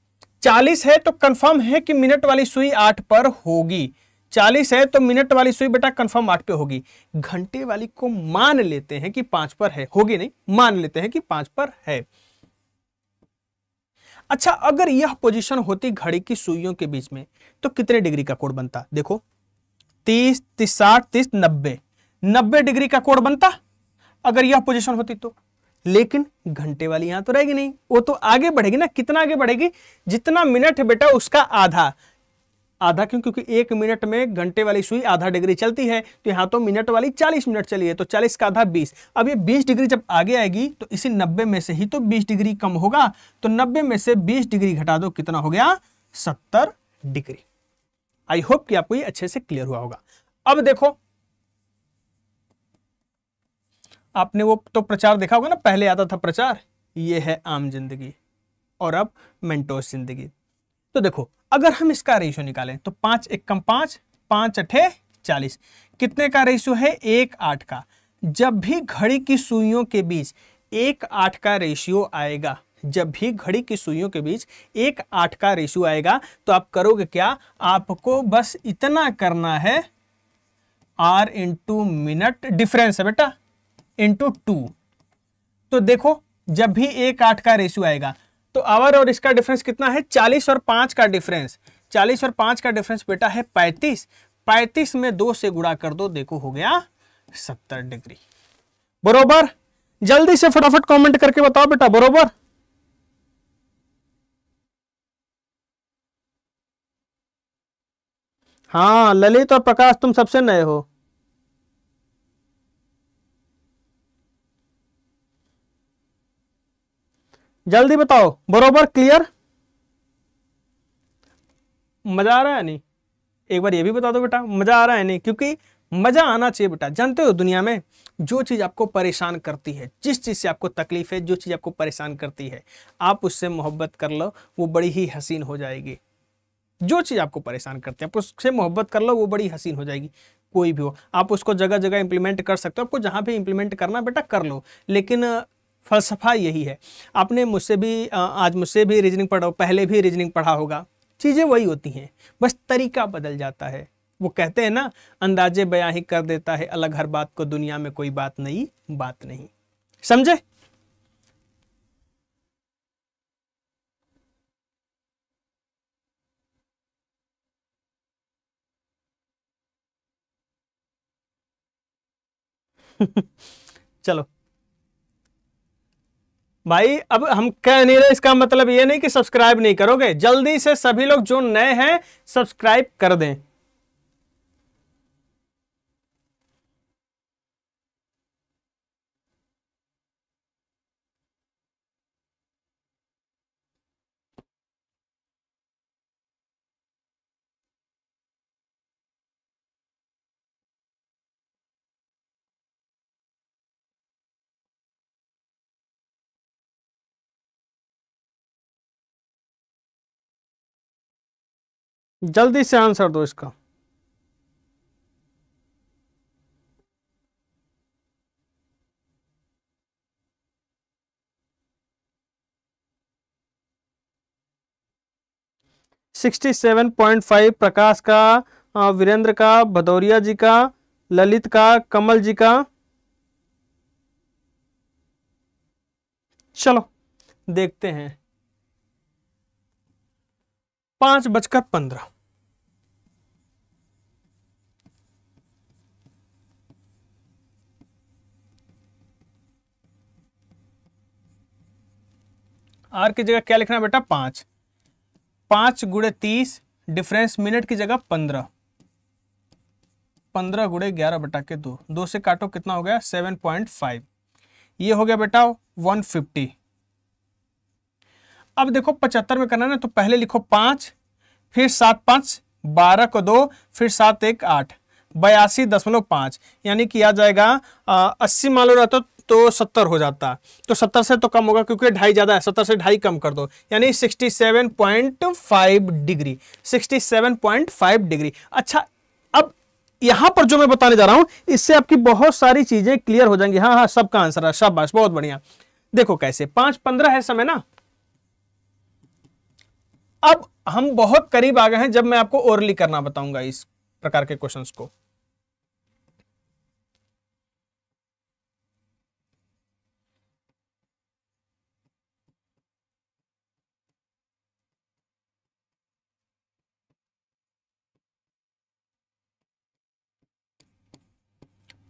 चालीस है तो कंफर्म है कि मिनट वाली सुई आठ पर होगी चालीस है तो मिनट वाली सुई बेटा कंफर्म आठ पे होगी घंटे वाली को मान लेते हैं कि पांच पर है होगी नहीं मान लेते हैं कि पांच पर है अच्छा अगर यह पोजीशन होती घड़ी की सुइयों के बीच में तो कितने डिग्री का कोड बनता देखो तीस तीस साठ तीस नब्बे नब्बे डिग्री का कोड बनता अगर यह पोजीशन होती तो लेकिन घंटे वाली यहां तो रहेगी नहीं वो तो आगे बढ़ेगी ना कितना आगे बढ़ेगी जितना मिनट है बेटा उसका आधा आधा क्यों क्योंकि एक मिनट में घंटे वाली सुई आधा डिग्री चलती है तो यहां तो मिनट वाली 40 मिनट चली है तो 40 का आधा 20 अब ये 20 डिग्री जब आगे आएगी तो इसी 90 में से ही तो 20 डिग्री कम होगा तो 90 में से 20 डिग्री घटा दो कितना हो गया 70 डिग्री आई होप कि आपको ये अच्छे से क्लियर हुआ होगा अब देखो आपने वो तो प्रचार देखा होगा ना पहले आता था प्रचार ये है आम जिंदगी और अब मेंटोस जिंदगी तो देखो अगर हम इसका रेशो निकालें तो पांच एक कम पांच पांच अठे चालीस कितने का रेशो है एक आठ का जब भी घड़ी की सुइयों के बीच एक आठ का रेशियो आएगा जब भी घड़ी की सुइयों के बीच एक आठ का रेशियो आएगा तो आप करोगे क्या आपको बस इतना करना है आर इंटू मिनट डिफरेंस है बेटा इंटू टू तो देखो जब भी एक आठ का रेशियो आएगा तो आवर और इसका डिफरेंस कितना है चालीस और पांच का डिफरेंस चालीस और पांच का डिफरेंस बेटा है पैंतीस पैंतीस में दो से गुड़ा कर दो देखो हो गया सत्तर डिग्री बरोबर जल्दी से फटाफट कमेंट करके बताओ बेटा बरोबर हाँ ललित और प्रकाश तुम सबसे नए हो जल्दी बताओ बरोबर क्लियर मजा आ रहा है नहीं एक बार ये भी बता दो बेटा मजा आ रहा है नहीं क्योंकि मजा आना चाहिए बेटा जानते हो दुनिया में जो चीज़ आपको परेशान करती है जिस चीज़ से आपको तकलीफ है जो चीज़ आपको परेशान करती है आप उससे मोहब्बत कर लो वो बड़ी ही हसीन हो जाएगी जो चीज़ आपको परेशान करती है आप उससे मोहब्बत कर लो वो बड़ी हसीन हो जाएगी कोई भी हो आप उसको जगह जगह इंप्लीमेंट कर सकते हो आपको जहां भी इंप्लीमेंट करना बेटा कर लो लेकिन फ़लसफ़ा यही है आपने मुझसे भी आज मुझसे भी रीजनिंग पढ़ा पहले भी रीजनिंग पढ़ा होगा चीज़ें वही होती हैं बस तरीका बदल जाता है वो कहते हैं ना अंदाजे बयां ही कर देता है अलग हर बात को दुनिया में कोई बात नहीं बात नहीं समझे चलो भाई अब हम कह नहीं रहे इसका मतलब ये नहीं कि सब्सक्राइब नहीं करोगे जल्दी से सभी लोग जो नए हैं सब्सक्राइब कर दें जल्दी से आंसर दो इसका sixty seven point five Prakash का वीरेंद्र का भदौरिया जी का ललित का कमल जी का चलो देखते हैं पांच बजकर पंद्रह आर की जगह क्या लिखना बेटा पांच पांच गुड़े तीस डिफरेंस मिनट की जगह पंद्रह पंद्रह गुड़े ग्यारह बटा के दो दो से काटो कितना हो गया सेवन पॉइंट फाइव ये हो गया बेटा वन फिफ्टी अब देखो पचहत्तर में करना ना तो पहले लिखो पांच फिर सात पांच बारह को दो फिर सात एक आठ बयासी दशमलव पांच यानी कि आ जाएगा अस्सी मान लो रहता तो तो सत्तर हो जाता तो सत्तर से तो कम होगा क्योंकि ढाई ज़्यादा है सत्तर से ढाई कम कर दो यानी sixty seven point five degree sixty seven point five degree अच्छा अब यहां पर जो मैं बताने जा रहा हूं इससे आपकी बहुत सारी चीज़ें क्लियर हो जाएंगी हाँ हाँ सबका आंसर है शाबाश बहुत बढ़िया देखो कैसे पांच पंद्रह है समय ना अब हम बहुत करीब आ गए हैं जब मैं आपको ओरली करना बताऊंगा इस प्रकार के क्वेश्चंस को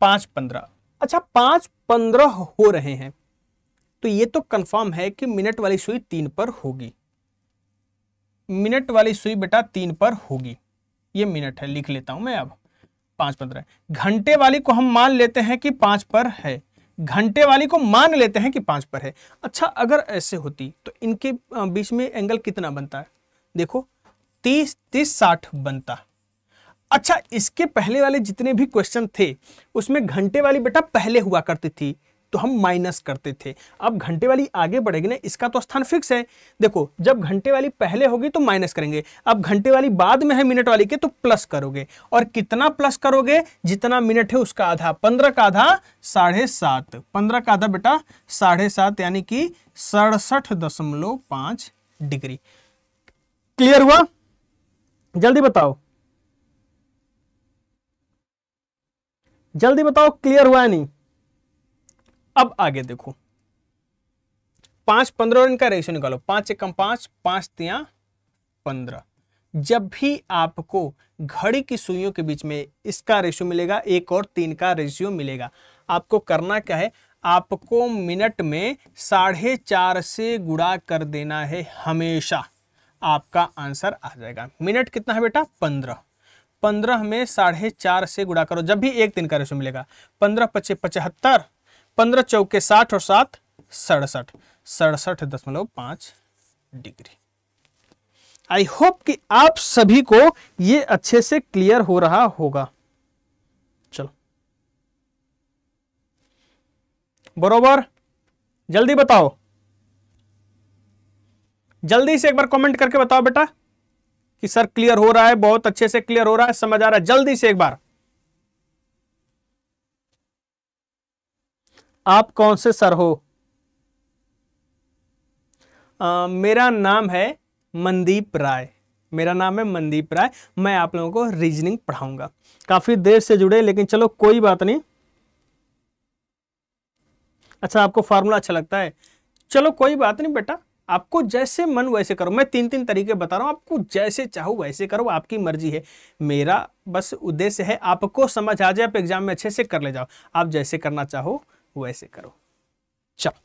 पांच पंद्रह अच्छा पांच पंद्रह हो रहे हैं तो ये तो कंफर्म है कि मिनट वाली सुई तीन पर होगी मिनट वाली सुई बेटा तीन पर होगी ये मिनट है लिख लेता हूं मैं अब पांच पंद्रह घंटे वाली को हम मान लेते हैं कि पांच पर है घंटे वाली को मान लेते हैं कि पांच पर है अच्छा अगर ऐसे होती तो इनके बीच में एंगल कितना बनता है देखो तीस तीस साठ बनता अच्छा इसके पहले वाले जितने भी क्वेश्चन थे उसमें घंटे वाली बेटा पहले हुआ करती थी तो हम माइनस करते थे अब घंटे वाली आगे बढ़ेगी ना इसका तो स्थान फिक्स है देखो जब घंटे वाली पहले होगी तो माइनस करेंगे अब घंटे वाली बाद में है मिनट वाली के तो प्लस करोगे और कितना प्लस करोगे जितना मिनट है उसका आधा पंद्रह का आधा साढ़े सात पंद्रह का आधा बेटा साढ़े सात यानी कि सड़सठ दशमलव पांच डिग्री क्लियर हुआ जल्दी बताओ जल्दी बताओ क्लियर हुआ है नहीं अब आगे देखो पांच पंद्रह और इनका रेशियो निकालो पांच एकम पांच पांच तिया पंद्रह जब भी आपको घड़ी की सुइयों के बीच में इसका रेशियो मिलेगा एक और तीन का रेशियो मिलेगा आपको करना क्या है आपको मिनट में साढ़े चार से गुड़ा कर देना है हमेशा आपका आंसर आ जाएगा मिनट कितना है बेटा पंद्रह पंद्रह में साढ़े चार से गुड़ा करो जब भी एक दिन का रेशो मिलेगा पंद्रह पच्चे पचहत्तर पंद्रह चौके साठ और सात सड़सठ सड़सठ दशमलव पांच डिग्री आई होप कि आप सभी को यह अच्छे से क्लियर हो रहा होगा चलो बरोबर जल्दी बताओ जल्दी से एक बार कमेंट करके बताओ बेटा कि सर क्लियर हो रहा है बहुत अच्छे से क्लियर हो रहा है समझ आ रहा है जल्दी से एक बार आप कौन से सर हो आ, मेरा नाम है मनदीप राय मेरा नाम है मनदीप राय मैं आप लोगों को रीजनिंग पढ़ाऊंगा काफ़ी देर से जुड़े लेकिन चलो कोई बात नहीं अच्छा आपको फार्मूला अच्छा लगता है चलो कोई बात नहीं बेटा आपको जैसे मन वैसे करो मैं तीन तीन तरीके बता रहा हूँ आपको जैसे चाहो वैसे करो आपकी मर्जी है मेरा बस उद्देश्य है आपको समझ आ जाए आप एग्जाम में अच्छे से कर ले जाओ आप जैसे करना चाहो वैसे करो चलो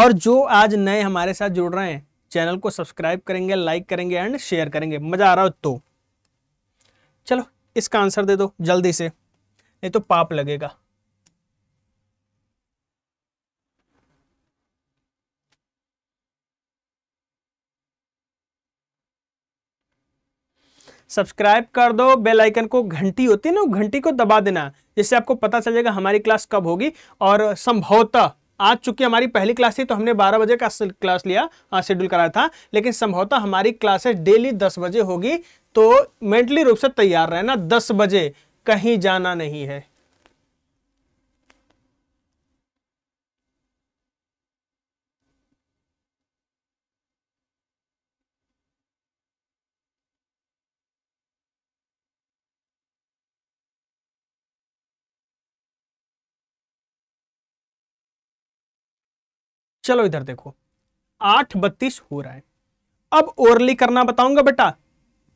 और जो आज नए हमारे साथ जुड़ रहे हैं चैनल को सब्सक्राइब करेंगे लाइक करेंगे एंड शेयर करेंगे मजा आ रहा हो तो चलो इसका आंसर दे दो जल्दी से नहीं तो पाप लगेगा सब्सक्राइब कर दो बेल आइकन को घंटी होती है ना घंटी को दबा देना जिससे आपको पता चल जाएगा हमारी क्लास कब होगी और संभवतः आज चूंकि हमारी पहली क्लास थी तो हमने 12 बजे का क्लास लिया शेड्यूल कराया था लेकिन संभवतः हमारी क्लासेस डेली 10 बजे होगी तो मेंटली रूप से तैयार रहना 10 बजे कहीं जाना नहीं है चलो इधर देखो आठ बत्तीस हो रहा है अब ओरली करना बताऊंगा बेटा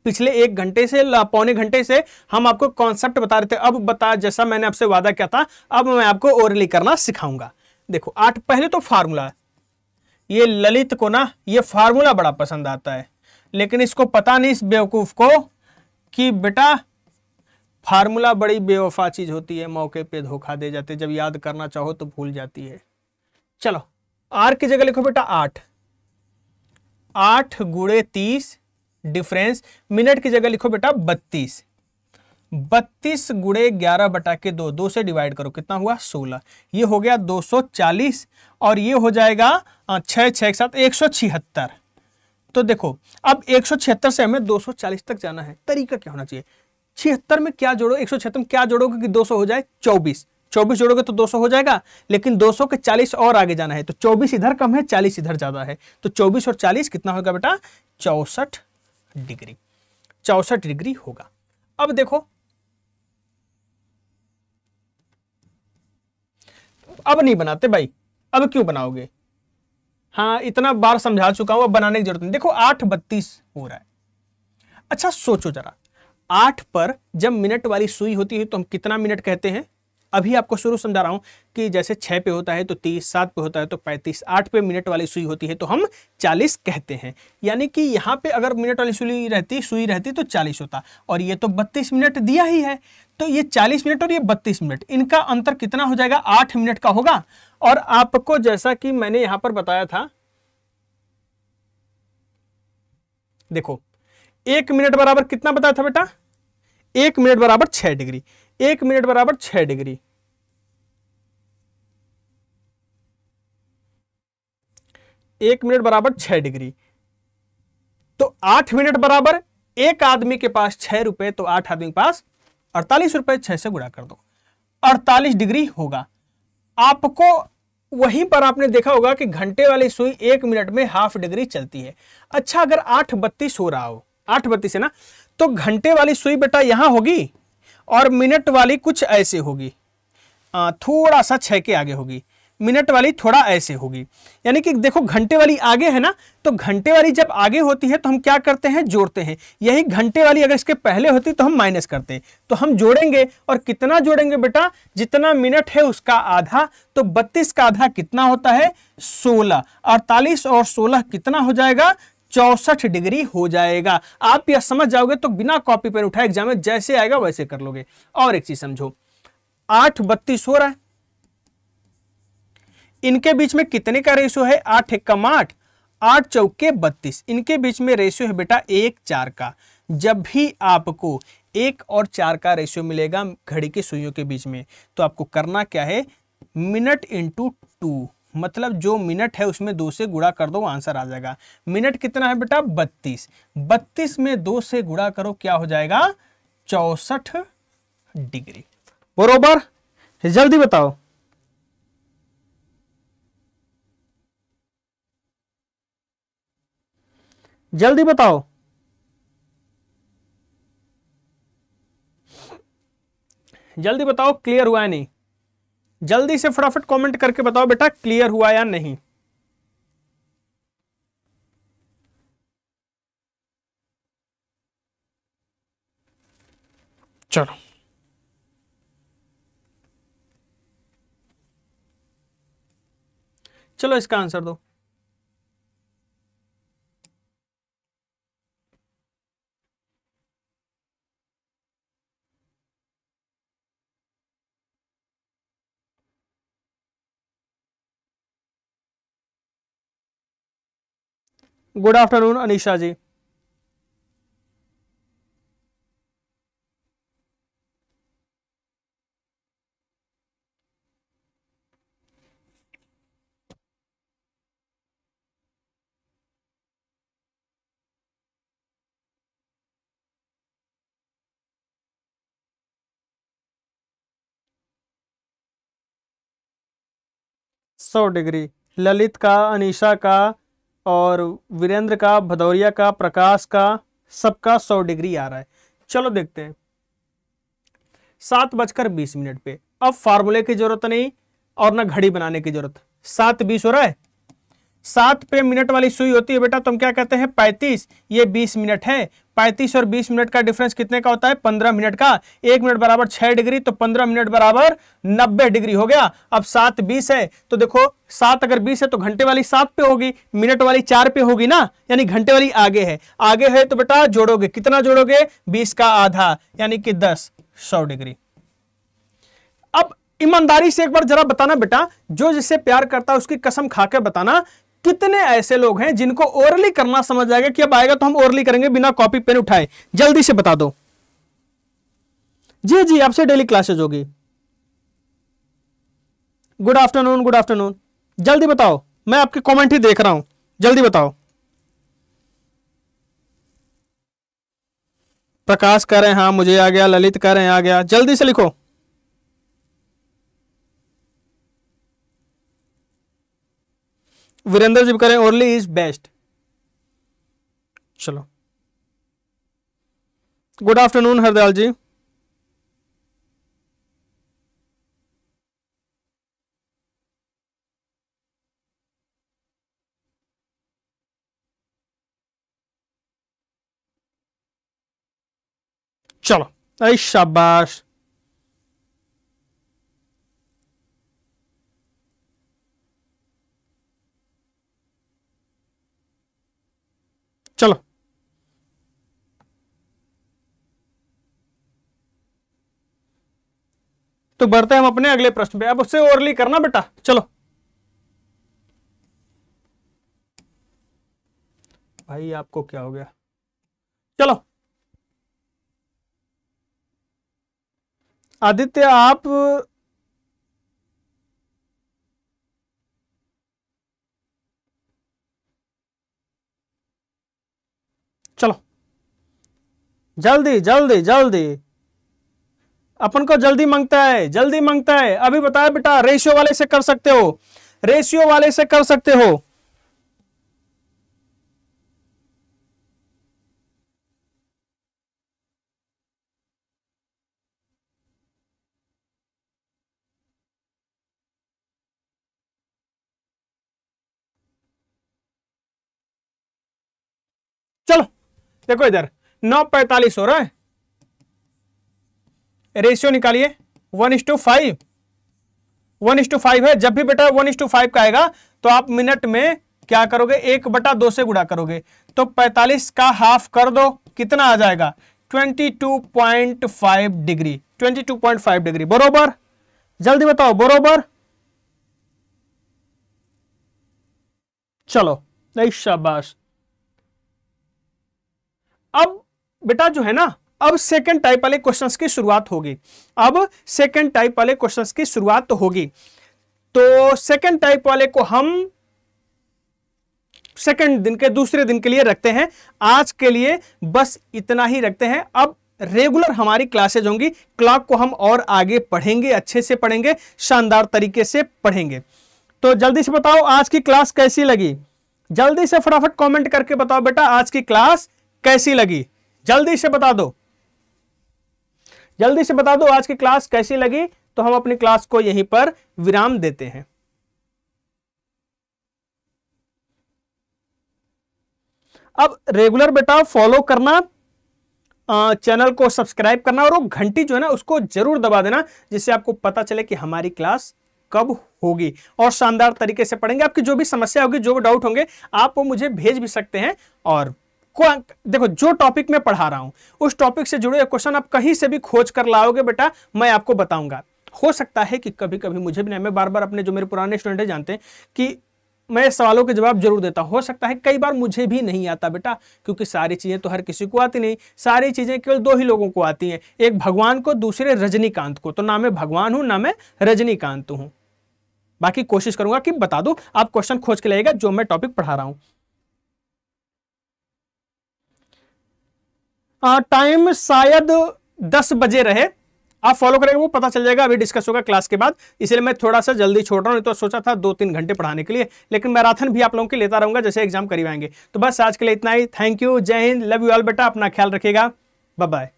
पिछले एक घंटे से पौने घंटे से हम आपको कॉन्सेप्ट बता रहे थे अब बता जैसा मैंने आपसे वादा किया था अब मैं आपको ओरली करना सिखाऊंगा देखो आठ पहले तो फार्मूला ये ललित को ना ये फार्मूला बड़ा पसंद आता है लेकिन इसको पता नहीं इस बेवकूफ को कि बेटा फार्मूला बड़ी बेवफा चीज होती है मौके पे धोखा दे जाते जब याद करना चाहो तो भूल जाती है चलो आर की जगह लिखो बेटा आठ आठ गुड़े तीस डिफरेंस मिनट की जगह लिखो बेटा बत्तीस बत्तीस गुड़े ग्यारह बटा के दो दो से डिवाइड करो कितना हुआ सोलह ये हो गया दो सौ चालीस और ये हो जाएगा छह छह के साथ एक सौ छिहत्तर तो देखो अब एक सौ छिहत्तर से हमें दो सौ चालीस तक जाना है तरीका क्या होना चाहिए छिहत्तर में क्या जोड़ो एक सौ छिहत्तर में क्या जोड़ोगे कि दो सौ हो जाए चौबीस चौबीस जोड़ोगे तो 200 हो जाएगा लेकिन 200 के 40 और आगे जाना है तो 24 इधर कम है 40 इधर ज्यादा है तो 24 और 40 कितना होगा बेटा चौसठ डिग्री चौसठ डिग्री होगा अब देखो अब नहीं बनाते भाई अब क्यों बनाओगे हाँ इतना बार समझा चुका हूं अब बनाने की जरूरत नहीं देखो आठ बत्तीस हो रहा है अच्छा सोचो जरा आठ पर जब मिनट वाली सुई होती है तो हम कितना मिनट कहते हैं अभी आपको शुरू समझा रहा हूं कि जैसे छह पे होता है तो तीस सात पे होता है तो पैंतीस आठ पे मिनट वाली सुई होती है तो हम चालीस कहते हैं यानी कि यहां पे अगर मिनट वाली सुई रहती सुई रहती तो चालीस होता और ये तो बत्तीस मिनट दिया ही है तो ये चालीस मिनट और ये बत्तीस मिनट इनका अंतर कितना हो जाएगा आठ मिनट का होगा और आपको जैसा कि मैंने यहां पर बताया था देखो एक मिनट बराबर कितना बताया था बेटा एक मिनट बराबर छह डिग्री एक मिनट बराबर छह डिग्री एक मिनट बराबर छह डिग्री तो आठ मिनट बराबर एक आदमी के पास छह रुपए तो आठ आदमी के पास अड़तालीस रुपए छह से गुणा कर दो अड़तालीस डिग्री होगा आपको वहीं पर आपने देखा होगा कि घंटे वाली सुई एक मिनट में हाफ डिग्री चलती है अच्छा अगर आठ बत्तीस हो रहा हो आठ बत्तीस है ना तो घंटे वाली सुई बेटा यहां होगी और मिनट वाली कुछ ऐसे होगी थोड़ा सा छः के आगे होगी मिनट वाली थोड़ा ऐसे होगी यानी कि देखो घंटे वाली आगे है ना तो घंटे वाली जब आगे होती है तो हम क्या करते हैं जोड़ते हैं यही घंटे वाली अगर इसके पहले होती तो हम माइनस करते हैं तो हम जोड़ेंगे और कितना जोड़ेंगे बेटा जितना मिनट है उसका आधा तो बत्तीस का आधा कितना होता है सोलह अड़तालीस और सोलह कितना हो जाएगा चौसठ डिग्री हो जाएगा आप यह समझ जाओगे तो बिना कॉपी पर उठाए एग्जाम में जैसे आएगा वैसे कर लोगे और एक चीज समझो आठ बत्तीस हो रहा है इनके बीच में कितने का रेशियो है आठ एकम आठ आठ चौके बत्तीस इनके बीच में रेशियो है बेटा एक चार का जब भी आपको एक और चार का रेशियो मिलेगा घड़ी की सुइयों के बीच में तो आपको करना क्या है मिनट इंटू टू मतलब जो मिनट है उसमें दो से गुड़ा कर दो आंसर आ जाएगा मिनट कितना है बेटा बत्तीस बत्तीस में दो से गुड़ा करो क्या हो जाएगा चौसठ डिग्री बरोबर जल्दी बताओ जल्दी बताओ जल्दी बताओ क्लियर हुआ है नहीं जल्दी से फटाफट कमेंट करके बताओ बेटा क्लियर हुआ या नहीं चलो चलो इसका आंसर दो गुड आफ्टरनून अनिशा जी सौ डिग्री ललित का अनिशा का और वीरेंद्र का भदौरिया का प्रकाश का सबका सौ डिग्री आ रहा है चलो देखते हैं सात बजकर बीस मिनट पे अब फार्मूले की जरूरत नहीं और ना घड़ी बनाने की जरूरत सात बीस हो रहा है सात पे मिनट वाली सुई होती है बेटा तो हम क्या कहते हैं पैंतीस ये बीस मिनट है पैंतीस और बीस मिनट का डिफरेंस कितने का होता है पंद्रह मिनट का एक मिनट बराबर छह डिग्री तो पंद्रह मिनट बराबर नब्बे डिग्री हो गया अब सात बीस है तो देखो सात अगर बीस है तो घंटे वाली सात पे होगी मिनट वाली चार पे होगी ना यानी घंटे वाली आगे है आगे है तो बेटा जोड़ोगे कितना जोड़ोगे बीस का आधा यानी कि दस सौ डिग्री ईमानदारी से एक बार जरा बताना बेटा जो जिससे प्यार करता है उसकी कसम खाकर बताना कितने ऐसे लोग हैं जिनको ओरली करना समझ आएगा कि अब आएगा तो हम ओरली करेंगे बिना कॉपी पेन उठाए जल्दी से बता दो जी जी आपसे डेली क्लासेज होगी गुड आफ्टरनून गुड आफ्टरनून जल्दी बताओ मैं आपके कमेंट ही देख रहा हूं जल्दी बताओ प्रकाश कह रहे हैं हाँ मुझे आ गया ललित कह रहे हैं आ गया जल्दी से लिखो वीरेंद्र जी करें ओरली इज बेस्ट चलो गुड आफ्टरनून हरदयाल जी चलो अरे शाबाश तो बढ़ते हैं हम अपने अगले प्रश्न पे अब उससे ओरली करना बेटा चलो भाई आपको क्या हो गया चलो आदित्य आप चलो जल्दी जल्दी जल्दी अपन को जल्दी मांगता है जल्दी मांगता है अभी बताया बेटा रेशियो वाले से कर सकते हो रेशियो वाले से कर सकते हो चलो देखो इधर नौ पैंतालीस हो रहा है रेशियो निकालिए one is to five one is to five है जब भी बेटा वन इज टू फाइव का आएगा तो आप मिनट में क्या करोगे एक बटा दो से गुड़ा करोगे तो पैंतालीस का हाफ कर दो कितना आ जाएगा twenty two point five degree twenty two point five degree बरोबर जल्दी बताओ बरोबर चलो शाबाश अब बेटा जो है ना अब सेकंड टाइप वाले क्वेश्चंस की शुरुआत होगी अब सेकंड टाइप वाले क्वेश्चंस की शुरुआत तो होगी तो सेकंड टाइप वाले को हम सेकंड दिन के दूसरे दिन के लिए रखते हैं आज के लिए बस इतना ही रखते हैं अब रेगुलर हमारी क्लासेज होंगी क्लॉक को हम और आगे पढ़ेंगे अच्छे से पढ़ेंगे शानदार तरीके से पढ़ेंगे तो जल्दी से बताओ आज की क्लास कैसी लगी जल्दी से फटाफट कमेंट करके बताओ बेटा आज की क्लास कैसी लगी जल्दी से बता दो जल्दी से बता दो आज की क्लास कैसी लगी तो हम अपनी क्लास को यहीं पर विराम देते हैं अब रेगुलर बेटा फॉलो करना चैनल को सब्सक्राइब करना और वो घंटी जो है ना उसको जरूर दबा देना जिससे आपको पता चले कि हमारी क्लास कब होगी और शानदार तरीके से पढ़ेंगे आपकी जो भी समस्या होगी जो भी डाउट होंगे आप वो मुझे भेज भी सकते हैं और देखो जो टॉपिक मैं पढ़ा रहा हूं उस टॉपिक से जुड़े क्वेश्चन आप कहीं से भी खोज कर लाओगे बेटा मैं आपको बताऊंगा हो सकता है कि कभी कभी मुझे भी नहीं मैं बार बार अपने जो मेरे पुराने स्टूडेंट है जानते हैं कि मैं सवालों के जवाब जरूर देता हो सकता है कई बार मुझे भी नहीं आता बेटा क्योंकि सारी चीज़ें तो हर किसी को आती नहीं सारी चीज़ें केवल दो ही लोगों को आती हैं एक भगवान को दूसरे रजनीकांत को तो ना मैं भगवान हूँ ना मैं रजनीकांत हूं बाकी कोशिश करूंगा कि बता दो आप क्वेश्चन खोज के लाइएगा जो मैं टॉपिक पढ़ा रहा हूँ टाइम शायद दस बजे रहे आप फॉलो करेंगे वो पता चल जाएगा अभी डिस्कस होगा क्लास के बाद इसलिए मैं थोड़ा सा जल्दी छोड़ रहा हूँ तो सोचा था दो तीन घंटे पढ़ाने के लिए लेकिन मैराथन भी आप लोगों के लेता रहूंगा जैसे एग्जाम करवाएंगे तो बस आज के लिए इतना ही थैंक यू जय हिंद लव यू ऑल बेटा अपना ख्याल रखेगा बाय